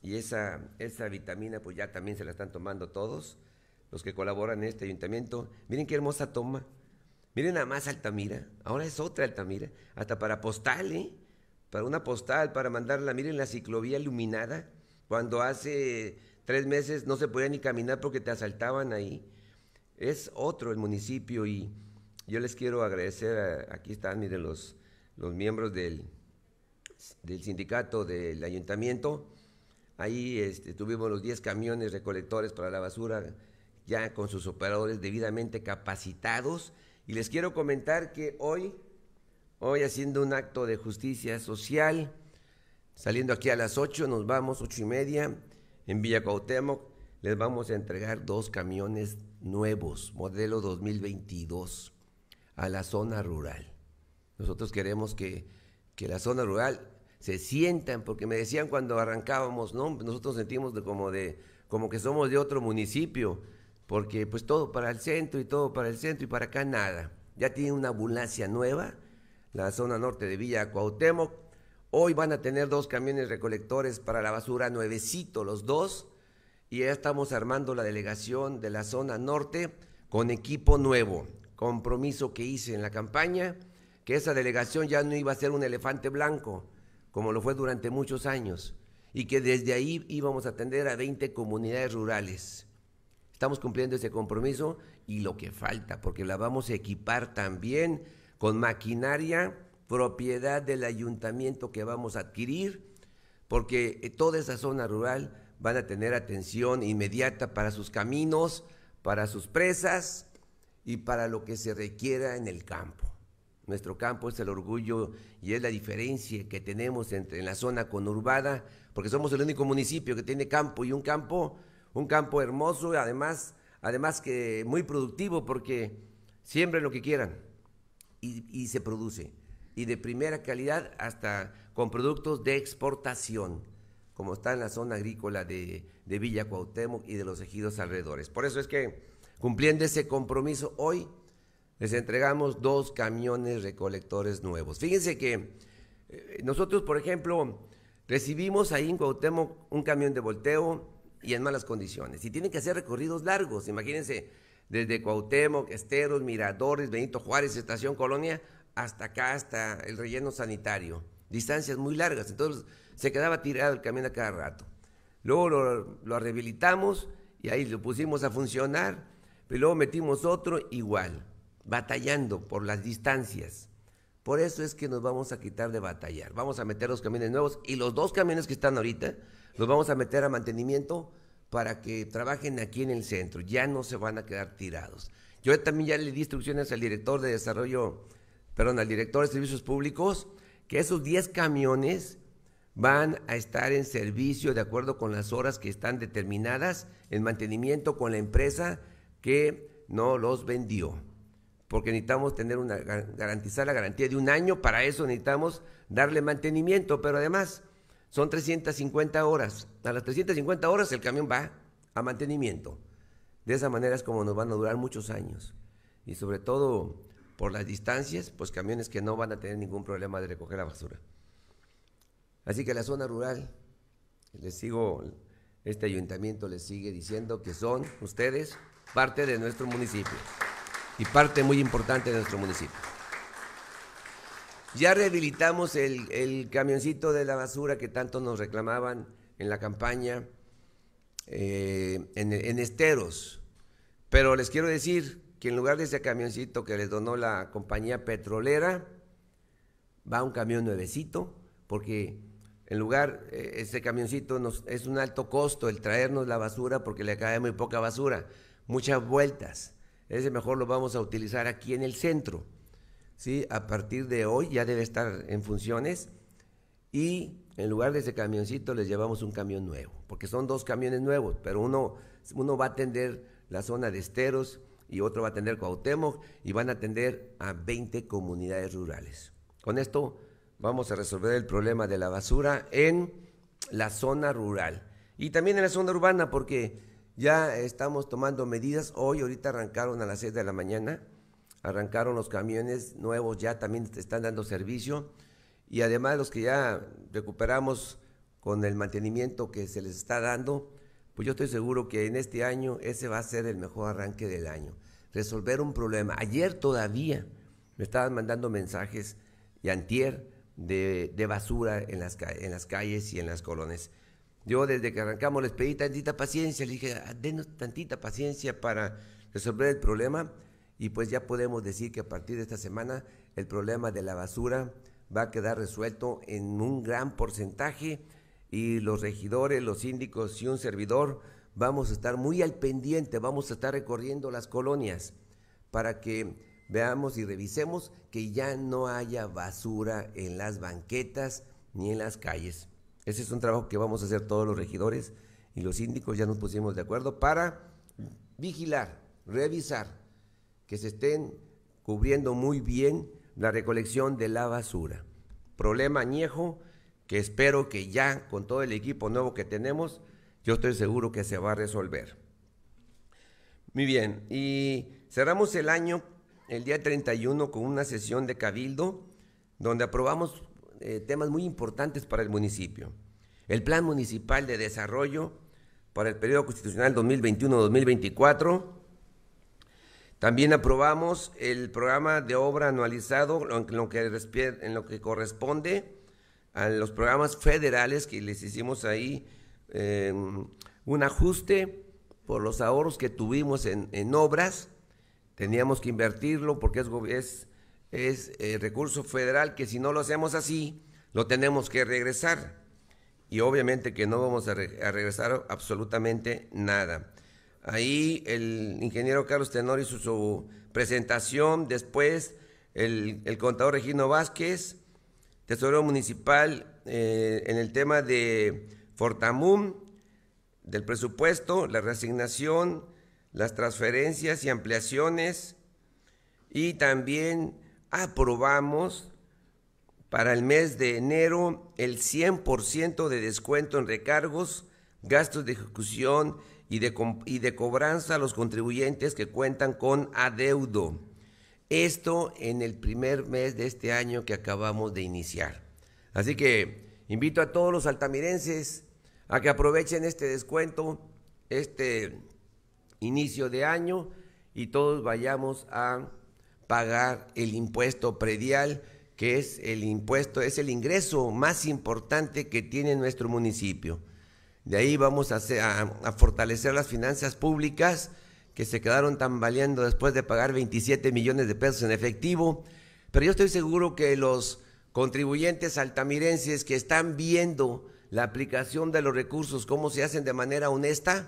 B: Y esa, esa vitamina pues ya también se la están tomando todos los que colaboran en este ayuntamiento. Miren qué hermosa toma Miren nada más Altamira, ahora es otra Altamira, hasta para postal, ¿eh? Para una postal, para mandarla, miren la ciclovía iluminada, cuando hace tres meses no se podía ni caminar porque te asaltaban ahí. Es otro el municipio y yo les quiero agradecer, aquí están, los, los miembros del, del sindicato del ayuntamiento. Ahí este, tuvimos los 10 camiones recolectores para la basura, ya con sus operadores debidamente capacitados y les quiero comentar que hoy, hoy haciendo un acto de justicia social, saliendo aquí a las 8, nos vamos, ocho y media, en Villa Cuauhtémoc, les vamos a entregar dos camiones nuevos, modelo 2022, a la zona rural. Nosotros queremos que, la zona rural se sientan, porque me decían cuando arrancábamos, ¿no? Nosotros sentimos de, como de, como que somos de otro municipio porque pues todo para el centro y todo para el centro y para acá nada. Ya tiene una ambulancia nueva, la zona norte de Villa Cuauhtémoc. Hoy van a tener dos camiones recolectores para la basura, nuevecito los dos. Y ya estamos armando la delegación de la zona norte con equipo nuevo. Compromiso que hice en la campaña, que esa delegación ya no iba a ser un elefante blanco, como lo fue durante muchos años. Y que desde ahí íbamos a atender a 20 comunidades rurales Estamos cumpliendo ese compromiso y lo que falta, porque la vamos a equipar también con maquinaria, propiedad del ayuntamiento que vamos a adquirir, porque eh, toda esa zona rural van a tener atención inmediata para sus caminos, para sus presas y para lo que se requiera en el campo. Nuestro campo es el orgullo y es la diferencia que tenemos entre en la zona conurbada, porque somos el único municipio que tiene campo y un campo un campo hermoso, además, además que muy productivo porque siembren lo que quieran y, se produce. Y de primera calidad hasta con productos de exportación, como está en la zona agrícola de, de Villa Cuauhtémoc y de los ejidos alrededores. Por eso es que cumpliendo ese compromiso hoy, les entregamos dos camiones recolectores nuevos. Fíjense que eh, nosotros, por ejemplo, recibimos ahí en Cuauhtémoc un camión de volteo, y en malas condiciones. Y tienen que hacer recorridos largos. Imagínense, desde Cuauhtémoc, Esteros, Miradores, Benito Juárez, Estación Colonia, hasta acá, hasta el relleno sanitario. Distancias muy largas. Entonces se quedaba tirado el camión a cada rato. Luego lo, lo rehabilitamos y ahí lo pusimos a funcionar. Pero luego metimos otro igual, batallando por las distancias. Por eso es que nos vamos a quitar de batallar. Vamos a meter los camiones nuevos y los dos camiones que están ahorita los vamos a meter a mantenimiento para que trabajen aquí en el centro. Ya no se van a quedar tirados. Yo también ya le di instrucciones al director de desarrollo, perdón, al director de servicios públicos, que esos 10 camiones van a estar en servicio de acuerdo con las horas que están determinadas en mantenimiento con la empresa que no los vendió. Porque necesitamos tener una, garantizar la garantía de un año, para eso necesitamos darle mantenimiento, pero además son 350 horas. A las 350 horas el camión va a mantenimiento. De esa manera es como nos van a durar muchos años. Y sobre todo por las distancias, pues camiones que no van a tener ningún problema de recoger la basura. Así que la zona rural, les sigo, este ayuntamiento les sigue diciendo que son ustedes parte de nuestro municipio y parte muy importante de nuestro municipio. Ya rehabilitamos el, camioncito de la basura que tanto nos reclamaban en la campaña, eh, en, esteros. Pero les quiero decir que en lugar de ese camioncito que les donó la compañía petrolera, va un camión nuevecito, porque en lugar, eh, ese camioncito nos, es un alto costo el traernos la basura porque le cae muy poca basura, muchas vueltas. Ese mejor lo vamos a utilizar aquí en el centro. ¿sí? A partir de hoy ya debe estar en funciones y en lugar de ese camioncito les llevamos un camión nuevo, porque son dos camiones nuevos, pero uno, uno va a atender la zona de Esteros y otro va a atender Cuauhtémoc y van a atender a 20 comunidades rurales. Con esto vamos a resolver el problema de la basura en la zona rural y también en la zona urbana porque ya estamos tomando medidas. Hoy ahorita arrancaron a las 6 de la mañana arrancaron los camiones nuevos, ya también están dando servicio. Y además los que ya recuperamos con el mantenimiento que se les está dando, pues yo estoy seguro que en este año ese va a ser el mejor arranque del año. Resolver un problema. Ayer todavía me estaban mandando mensajes y antier de, basura en las, en las calles y en las colonias. Yo desde que arrancamos les pedí tantita paciencia, les dije, ah, denos tantita paciencia para resolver el problema y pues ya podemos decir que a partir de esta semana el problema de la basura va a quedar resuelto en un gran porcentaje y los regidores, los síndicos y un servidor vamos a estar muy al pendiente, vamos a estar recorriendo las colonias para que veamos y revisemos que ya no haya basura en las banquetas ni en las calles. Ese es un trabajo que vamos a hacer todos los regidores y los síndicos, ya nos pusimos de acuerdo para vigilar, revisar que se estén cubriendo muy bien la recolección de la basura. Problema añejo que espero que ya con todo el equipo nuevo que tenemos, yo estoy seguro que se va a resolver. Muy bien, y cerramos el año el día 31 con una sesión de cabildo donde aprobamos eh, temas muy importantes para el municipio. El Plan Municipal de Desarrollo para el periodo constitucional 2021-2024, también aprobamos el programa de obra anualizado en lo que, en lo que corresponde a los programas federales que les hicimos ahí em, un ajuste por los ahorros que tuvimos en, obras. Teníamos que invertirlo porque es, es eh, recurso federal que si no lo hacemos así, lo tenemos que regresar. Y obviamente que no vamos a regresar absolutamente nada. Ahí el ingeniero Carlos Tenor hizo su presentación, después el, contador Regino Vázquez, tesorero municipal eh, en el tema de Fortamum, del presupuesto, la resignación, las transferencias y ampliaciones, y también aprobamos para el mes de enero el 100% de descuento en recargos, gastos de ejecución y de, y de cobranza a los contribuyentes que cuentan con adeudo. Esto en el primer mes de este año que acabamos de iniciar. Así que invito a todos los altamirenses a que aprovechen este descuento, este inicio de año y todos vayamos a pagar el impuesto predial, que es el impuesto, es el ingreso más importante que tiene nuestro municipio. De ahí vamos a, fortalecer las finanzas públicas que se quedaron tambaleando después de pagar 27 millones de pesos en efectivo. Pero yo estoy seguro que los contribuyentes altamirenses que están viendo la aplicación de los recursos, cómo se hacen de manera honesta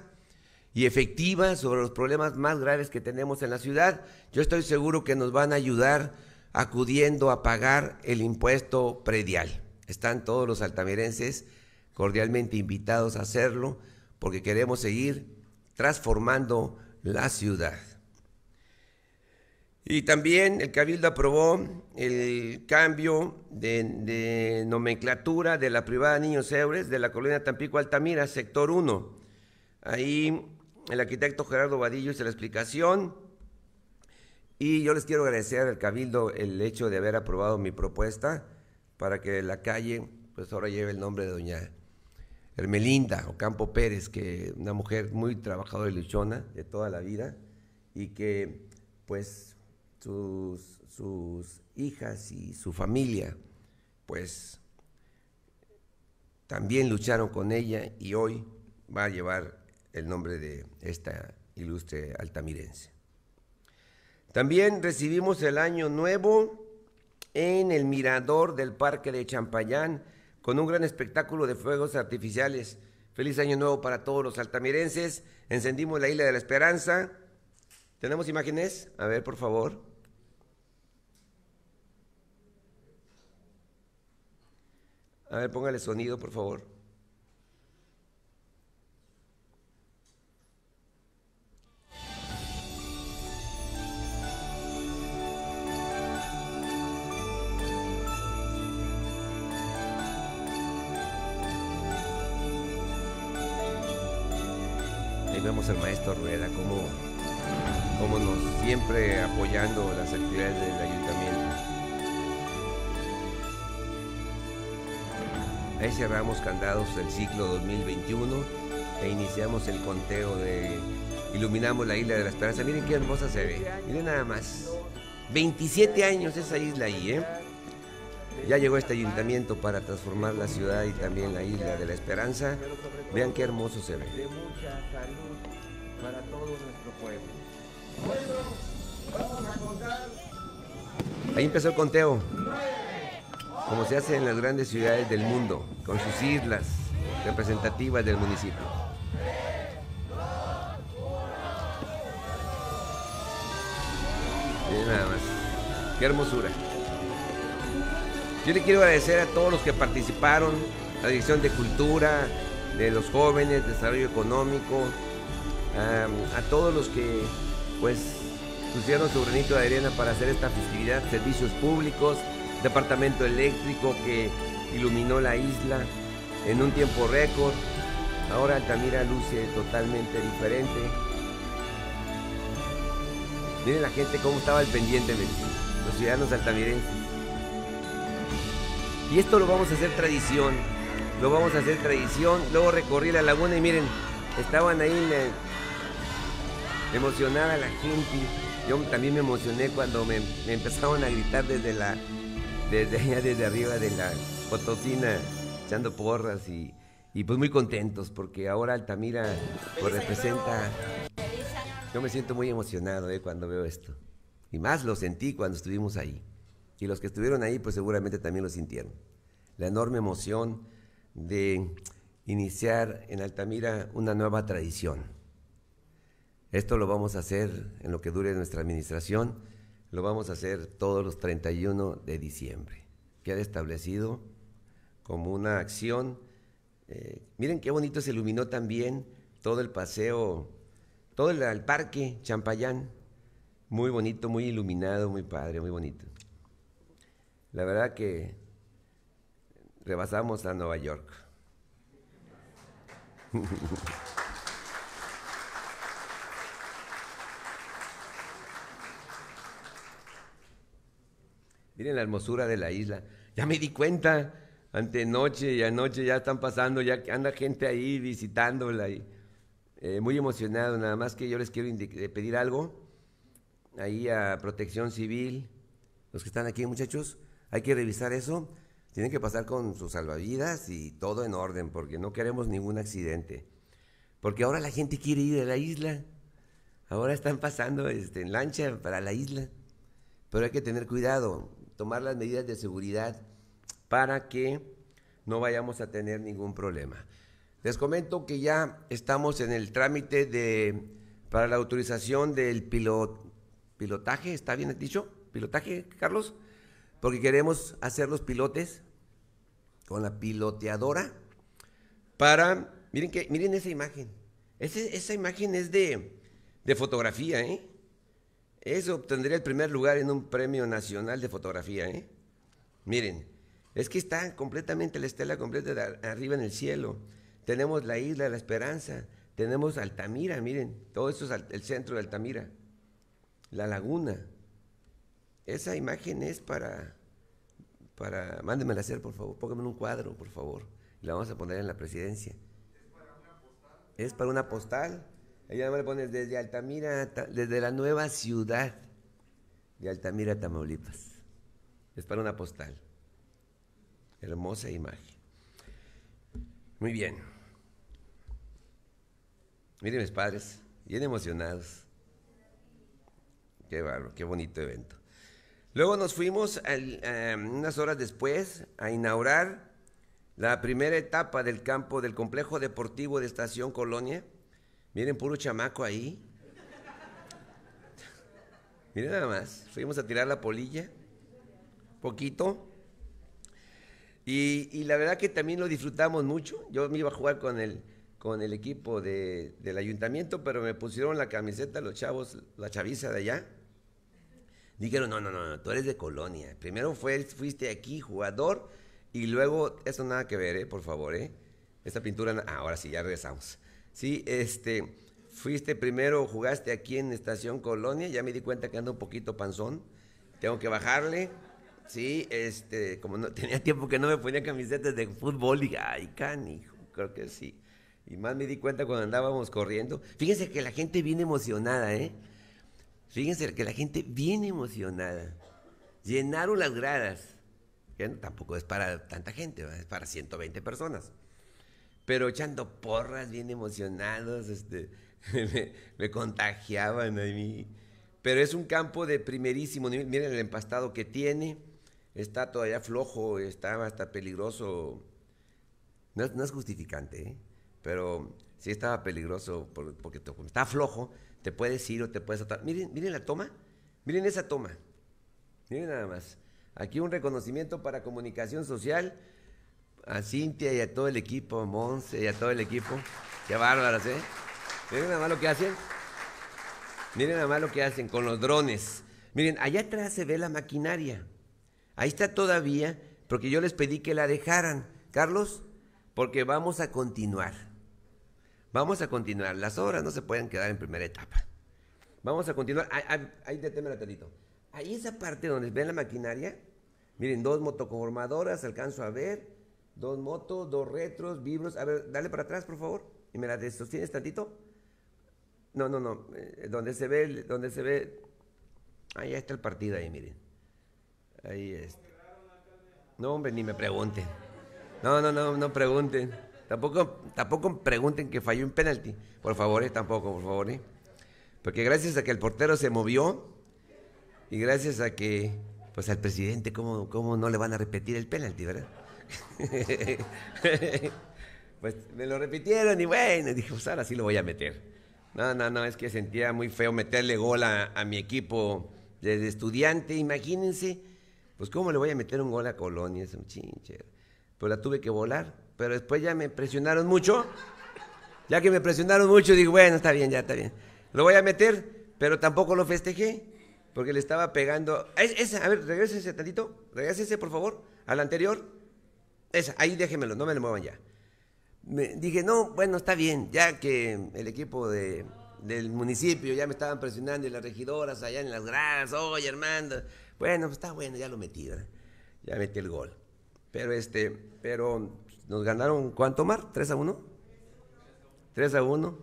B: y efectiva sobre los problemas más graves que tenemos en la ciudad, yo estoy seguro que nos van a ayudar acudiendo a pagar el impuesto predial. Están todos los altamirenses cordialmente invitados a hacerlo porque queremos seguir transformando la ciudad. Y también el Cabildo aprobó el cambio de, nomenclatura de la privada Niños Eures de la colonia Tampico Altamira, sector 1. Ahí el arquitecto Gerardo Vadillo hizo la explicación. Y yo les quiero agradecer al Cabildo el hecho de haber aprobado mi propuesta para que la calle pues ahora lleve el nombre de Doña Hermelinda Ocampo Pérez, que una mujer muy trabajadora y luchona de toda la vida, y que pues sus, sus hijas y su familia, pues también lucharon con ella y hoy va a llevar el nombre de esta ilustre altamirense. También recibimos el año nuevo en el mirador del Parque de Champayán, con un gran espectáculo de fuegos artificiales. Feliz año nuevo para todos los altamirenses. Encendimos la isla de la esperanza. ¿Tenemos imágenes? A ver, por favor. A ver, póngale sonido, por favor. vemos al maestro Rueda, como, como nos siempre apoyando las actividades del ayuntamiento. Ahí cerramos candados el ciclo 2021 e iniciamos el conteo de Iluminamos la Isla de la Esperanza. Miren qué hermosa se ve. Miren nada más. 27 años esa isla ahí, ¿eh? Ya llegó este ayuntamiento para transformar la ciudad y también la isla de la esperanza. Vean qué hermoso se ve. pueblo. Ahí empezó el conteo. Como se hace en las grandes ciudades del mundo, con sus islas representativas del municipio. nada más. Qué hermosura. Yo le quiero agradecer a todos los que participaron, la Dirección de Cultura, de los jóvenes, desarrollo económico, a, todos los que pues pusieron su granito de arena para hacer esta festividad, servicios públicos, departamento eléctrico que iluminó la isla en un tiempo récord. Ahora Altamira luce totalmente diferente. Miren la gente cómo estaba el pendiente, los ciudadanos altamirenses. Y esto lo vamos a hacer tradición. Lo vamos a hacer tradición. Luego recorrí la laguna y miren, estaban ahí emocionada la gente. Yo también me emocioné cuando me, empezaban empezaron a gritar desde la desde allá desde arriba de la potosina, echando porras y, pues muy contentos porque ahora Altamira pues representa. Yo me siento muy emocionado eh, cuando veo esto. Y más lo sentí cuando estuvimos ahí. Y los que estuvieron ahí, pues seguramente también lo sintieron. La enorme emoción de iniciar en Altamira una nueva tradición. Esto lo vamos a hacer en lo que dure nuestra administración, lo vamos a hacer todos los 31 de diciembre. Queda establecido como una acción. Eh, miren qué bonito se iluminó también todo el paseo, todo el, el parque Champayán. Muy bonito, muy iluminado, muy padre, muy bonito. La verdad que rebasamos a Nueva York. Miren la hermosura de la isla. Ya me di cuenta, ante noche y anoche ya están pasando, ya anda gente ahí visitándola. Y, eh, muy emocionado, nada más que yo les quiero eh, pedir algo ahí a Protección Civil, los que están aquí muchachos, hay que revisar eso. Tienen que pasar con sus salvavidas y todo en orden, porque no queremos ningún accidente. Porque ahora la gente quiere ir a la isla. Ahora están pasando este, en lancha para la isla. Pero hay que tener cuidado, tomar las medidas de seguridad para que no vayamos a tener ningún problema. Les comento que ya estamos en el trámite de, para la autorización del pilotaje, ¿está bien dicho? ¿Pilotaje, Carlos? porque queremos hacer los pilotes con la piloteadora para, miren, que, miren esa imagen. esa imagen es de, fotografía, ¿eh? Eso obtendría el primer lugar en un premio nacional de fotografía, ¿eh? Miren, es que está completamente la estela completa arriba en el cielo. Tenemos la isla de la Esperanza, tenemos Altamira, miren, todo eso es el centro de Altamira, la laguna, esa imagen es para, para, mándemela hacer, por favor, póngame un cuadro, por favor. la vamos a poner en la presidencia. ¿Es para una postal? Es para una postal. Ahí le pones desde Altamira, desde la nueva ciudad de Altamira, Tamaulipas. Es para una postal. Hermosa imagen. Muy bien. Miren mis padres, bien emocionados. Qué barro, qué bonito evento. Luego nos fuimos em, unas horas después a inaugurar la primera etapa del campo del complejo deportivo de Estación Colonia. Miren, puro chamaco ahí. Miren nada más, fuimos a tirar la polilla, poquito. Y, la verdad que también lo disfrutamos mucho. Yo me iba a jugar con el, con el equipo del ayuntamiento, pero me pusieron la camiseta los chavos, la chaviza de allá Dijeron, no, no, no, tú eres de Colonia. Primero fue, fuiste aquí jugador y luego, eso nada que ver, ¿eh? por favor, ¿eh? Esta pintura, ah, ahora sí, ya regresamos. Sí, este, fuiste primero, jugaste aquí en Estación Colonia, ya me di cuenta que ando un poquito panzón, tengo que bajarle. Sí, este, como no, tenía tiempo que no me ponía camisetas de fútbol, y ay, canijo, creo que sí. Y más me di cuenta cuando andábamos corriendo. Fíjense que la gente viene emocionada, ¿eh? Fíjense que la gente bien emocionada. Llenaron las gradas. Que tampoco es para tanta gente, es para 120 personas. Pero echando porras, bien emocionados, este, me, contagiaban a mí. Pero es un campo de primerísimo nivel. Miren el empastado que tiene. Está todavía flojo, está hasta peligroso. No, es justificante, ¿eh? pero sí estaba peligroso porque está flojo te puedes ir o te puedes atar. Miren, miren la toma. Miren esa toma. Miren nada más. Aquí un reconocimiento para comunicación social. A Cintia y a todo el equipo, a Monse y a todo el equipo. Qué bárbaras, ¿eh? Miren nada más lo que hacen. Miren nada más lo que hacen con los drones. Miren, allá atrás se ve la maquinaria. Ahí está todavía, porque yo les pedí que la dejaran, Carlos, porque vamos a continuar. Vamos a continuar. Las obras no se pueden quedar en primera etapa. Vamos a continuar. Ahí deténmela tantito. Ahí esa parte donde ven la maquinaria, miren, dos motoconformadoras, alcanzo a ver, dos motos, dos retros, vibros. A ver, dale para atrás, por favor. Y me la sostienes tantito. No, no, no. Eh, donde se ve, donde se ve. Ahí está el partido ahí, miren. Ahí es. No, hombre, ni me pregunten. No, no, no, no pregunten. Tampoco, tampoco pregunten que falló un penalti. Por favor, eh, tampoco, por favor. Eh. Porque gracias a que el portero se movió y gracias a que, pues al presidente, ¿cómo, cómo no le van a repetir el penalti, verdad? pues me lo repitieron y bueno, dije, pues ahora sí lo voy a meter. No, no, no, es que sentía muy feo meterle gol a, mi equipo desde estudiante, imagínense. Pues cómo le voy a meter un gol a Colonia, es un chinche, Pues la tuve que volar pero después ya me presionaron mucho. Ya que me presionaron mucho, digo, bueno, está bien, ya está bien. Lo voy a meter, pero tampoco lo festejé, porque le estaba pegando. a ver, regresense tantito, ese, por favor, al anterior. Esa, ahí déjemelo, no me lo muevan ya. dije, no, bueno, está bien, ya que el equipo del municipio ya me estaban presionando y las regidoras allá en las gradas, oye, hermano! Bueno, pues está bueno, ya lo metí, ya metí el gol. Pero este, pero nos ganaron, ¿cuánto Omar? ¿3 a 1? 3 a 1.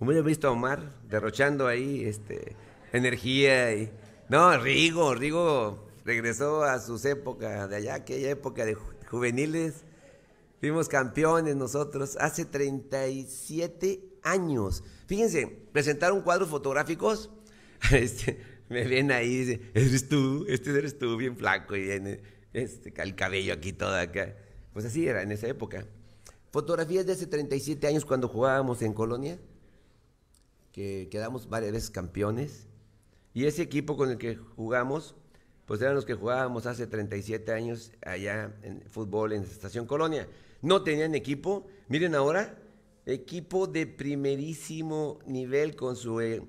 B: he visto a Omar derrochando ahí este, energía. Y... No, Rigo, Rigo regresó a sus épocas de allá, aquella época de juveniles. Fuimos campeones nosotros hace 37 años. Fíjense, presentaron cuadros fotográficos. Este, me ven ahí, dice, eres tú, este eres tú, bien flaco y bien, este, el cabello aquí todo acá. Pues así era en esa época. Fotografías de hace 37 años cuando jugábamos en Colonia, que quedamos varias veces campeones. Y ese equipo con el que jugamos, pues eran los que jugábamos hace 37 años allá en fútbol en Estación Colonia. No tenían equipo. Miren ahora, equipo de primerísimo nivel con su... Eh,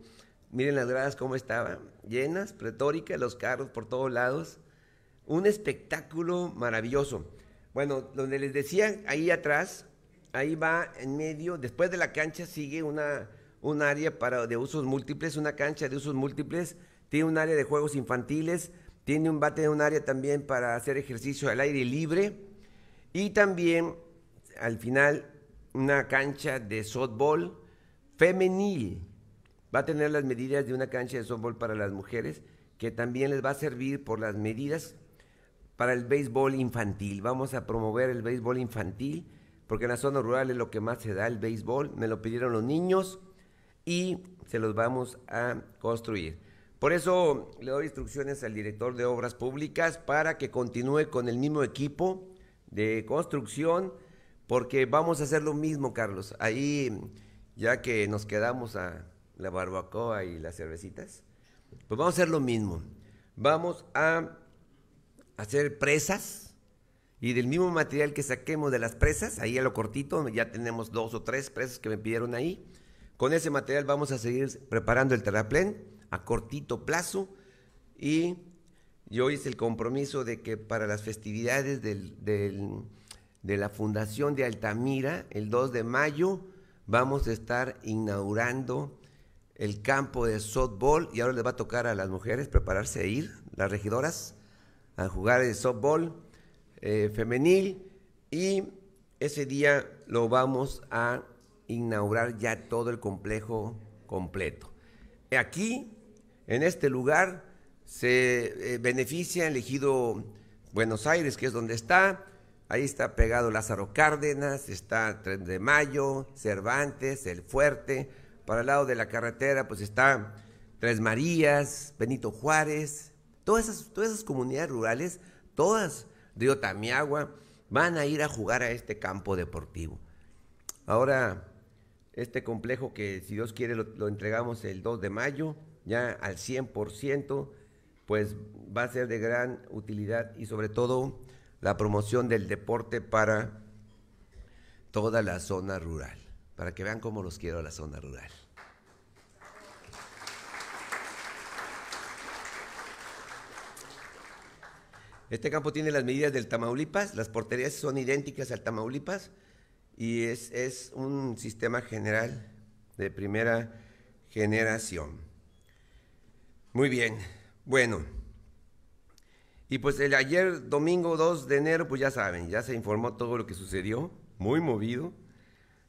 B: miren las gradas cómo estaban, llenas, pretórica, los carros por todos lados. Un espectáculo maravilloso. Bueno, donde les decía, ahí atrás, ahí va en medio, después de la cancha sigue un área para, de usos múltiples, una cancha de usos múltiples, tiene un área de juegos infantiles, tiene un tener un área también para hacer ejercicio al aire libre y también al final una cancha de softball femenil. Va a tener las medidas de una cancha de softball para las mujeres que también les va a servir por las medidas para el béisbol infantil. Vamos a promover el béisbol infantil, porque en la zona rural es lo que más se da el béisbol. Me lo pidieron los niños y se los vamos a construir. Por eso le doy instrucciones al director de Obras Públicas para que continúe con el mismo equipo de construcción, porque vamos a hacer lo mismo, Carlos. Ahí, ya que nos quedamos a la barbacoa y las cervecitas, pues vamos a hacer lo mismo. Vamos a hacer presas y del mismo material que saquemos de las presas, ahí a lo cortito, ya tenemos dos o tres presas que me pidieron ahí, con ese material vamos a seguir preparando el terraplén a cortito plazo y yo hice el compromiso de que para las festividades del, de la Fundación de Altamira, el 2 de mayo, vamos a estar inaugurando el campo de softball y ahora les va a tocar a las mujeres prepararse a e ir, las regidoras, a jugar el softball eh, femenil y ese día lo vamos a inaugurar ya todo el complejo completo. Aquí, en este lugar, se eh, beneficia el Buenos Aires, que es donde está. Ahí está pegado Lázaro Cárdenas, está Tres de Mayo, Cervantes, El Fuerte. Para el lado de la carretera, pues está Tres Marías, Benito Juárez, Todas esas, comunidades rurales, todas, de Otamiagua, van a ir a jugar a este campo deportivo. Ahora, este complejo que si Dios quiere lo, lo entregamos el 2 de mayo, ya al 100%, pues va a ser de gran utilidad y sobre todo la promoción del deporte para toda la zona rural, para que vean cómo los quiero a la zona rural. Este campo tiene las medidas del Tamaulipas, las porterías son idénticas al Tamaulipas y es, un sistema general de primera generación. Muy bien, bueno. Y pues el ayer domingo 2 de enero, pues ya saben, ya se informó todo lo que sucedió, muy movido.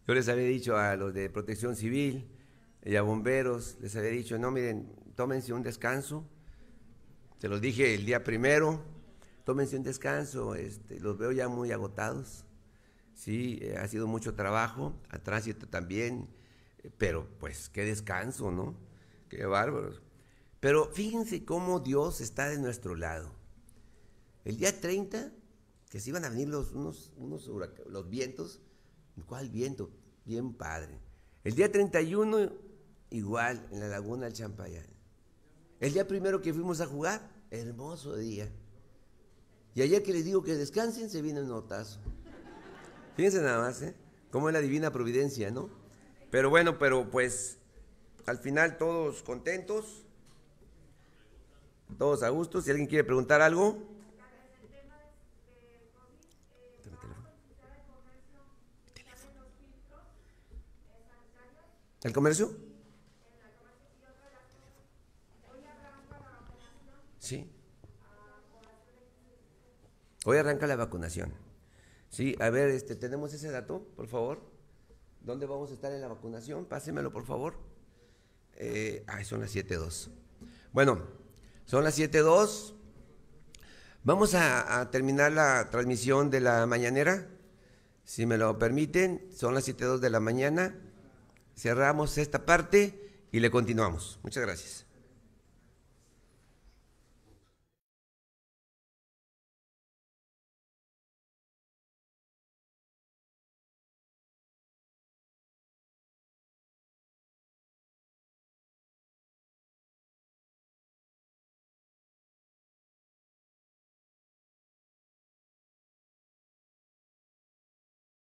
B: Yo les había dicho a los de protección civil y a bomberos, les había dicho, no, miren, tómense un descanso. Se los dije el día primero, tómense un descanso, este, los veo ya muy agotados. Sí, eh, ha sido mucho trabajo, a tránsito también, eh, pero pues qué descanso, ¿no? Qué bárbaros. Pero fíjense cómo Dios está de nuestro lado. El día 30, que se iban a venir los, unos, unos los vientos, ¿cuál viento? Bien padre. El día 31, igual, en la laguna del Champayán. El día primero que fuimos a jugar, hermoso día. Y allá que les digo que descansen, se viene el notazo. Fíjense nada más, ¿eh? Cómo es la divina providencia, ¿no? Pero bueno, pero pues al final todos contentos, todos a gusto. Si alguien quiere preguntar algo. ¿El comercio? Sí. Hoy arranca la vacunación. Sí, a ver, este, tenemos ese dato, por favor. ¿Dónde vamos a estar en la vacunación? Pásemelo, por favor. Eh, son las 7.2. Bueno, son las 7.2. Vamos a, a, terminar la transmisión de la mañanera. Si me lo permiten, son las 7.2 de la mañana. Cerramos esta parte
A: y le continuamos. Muchas gracias.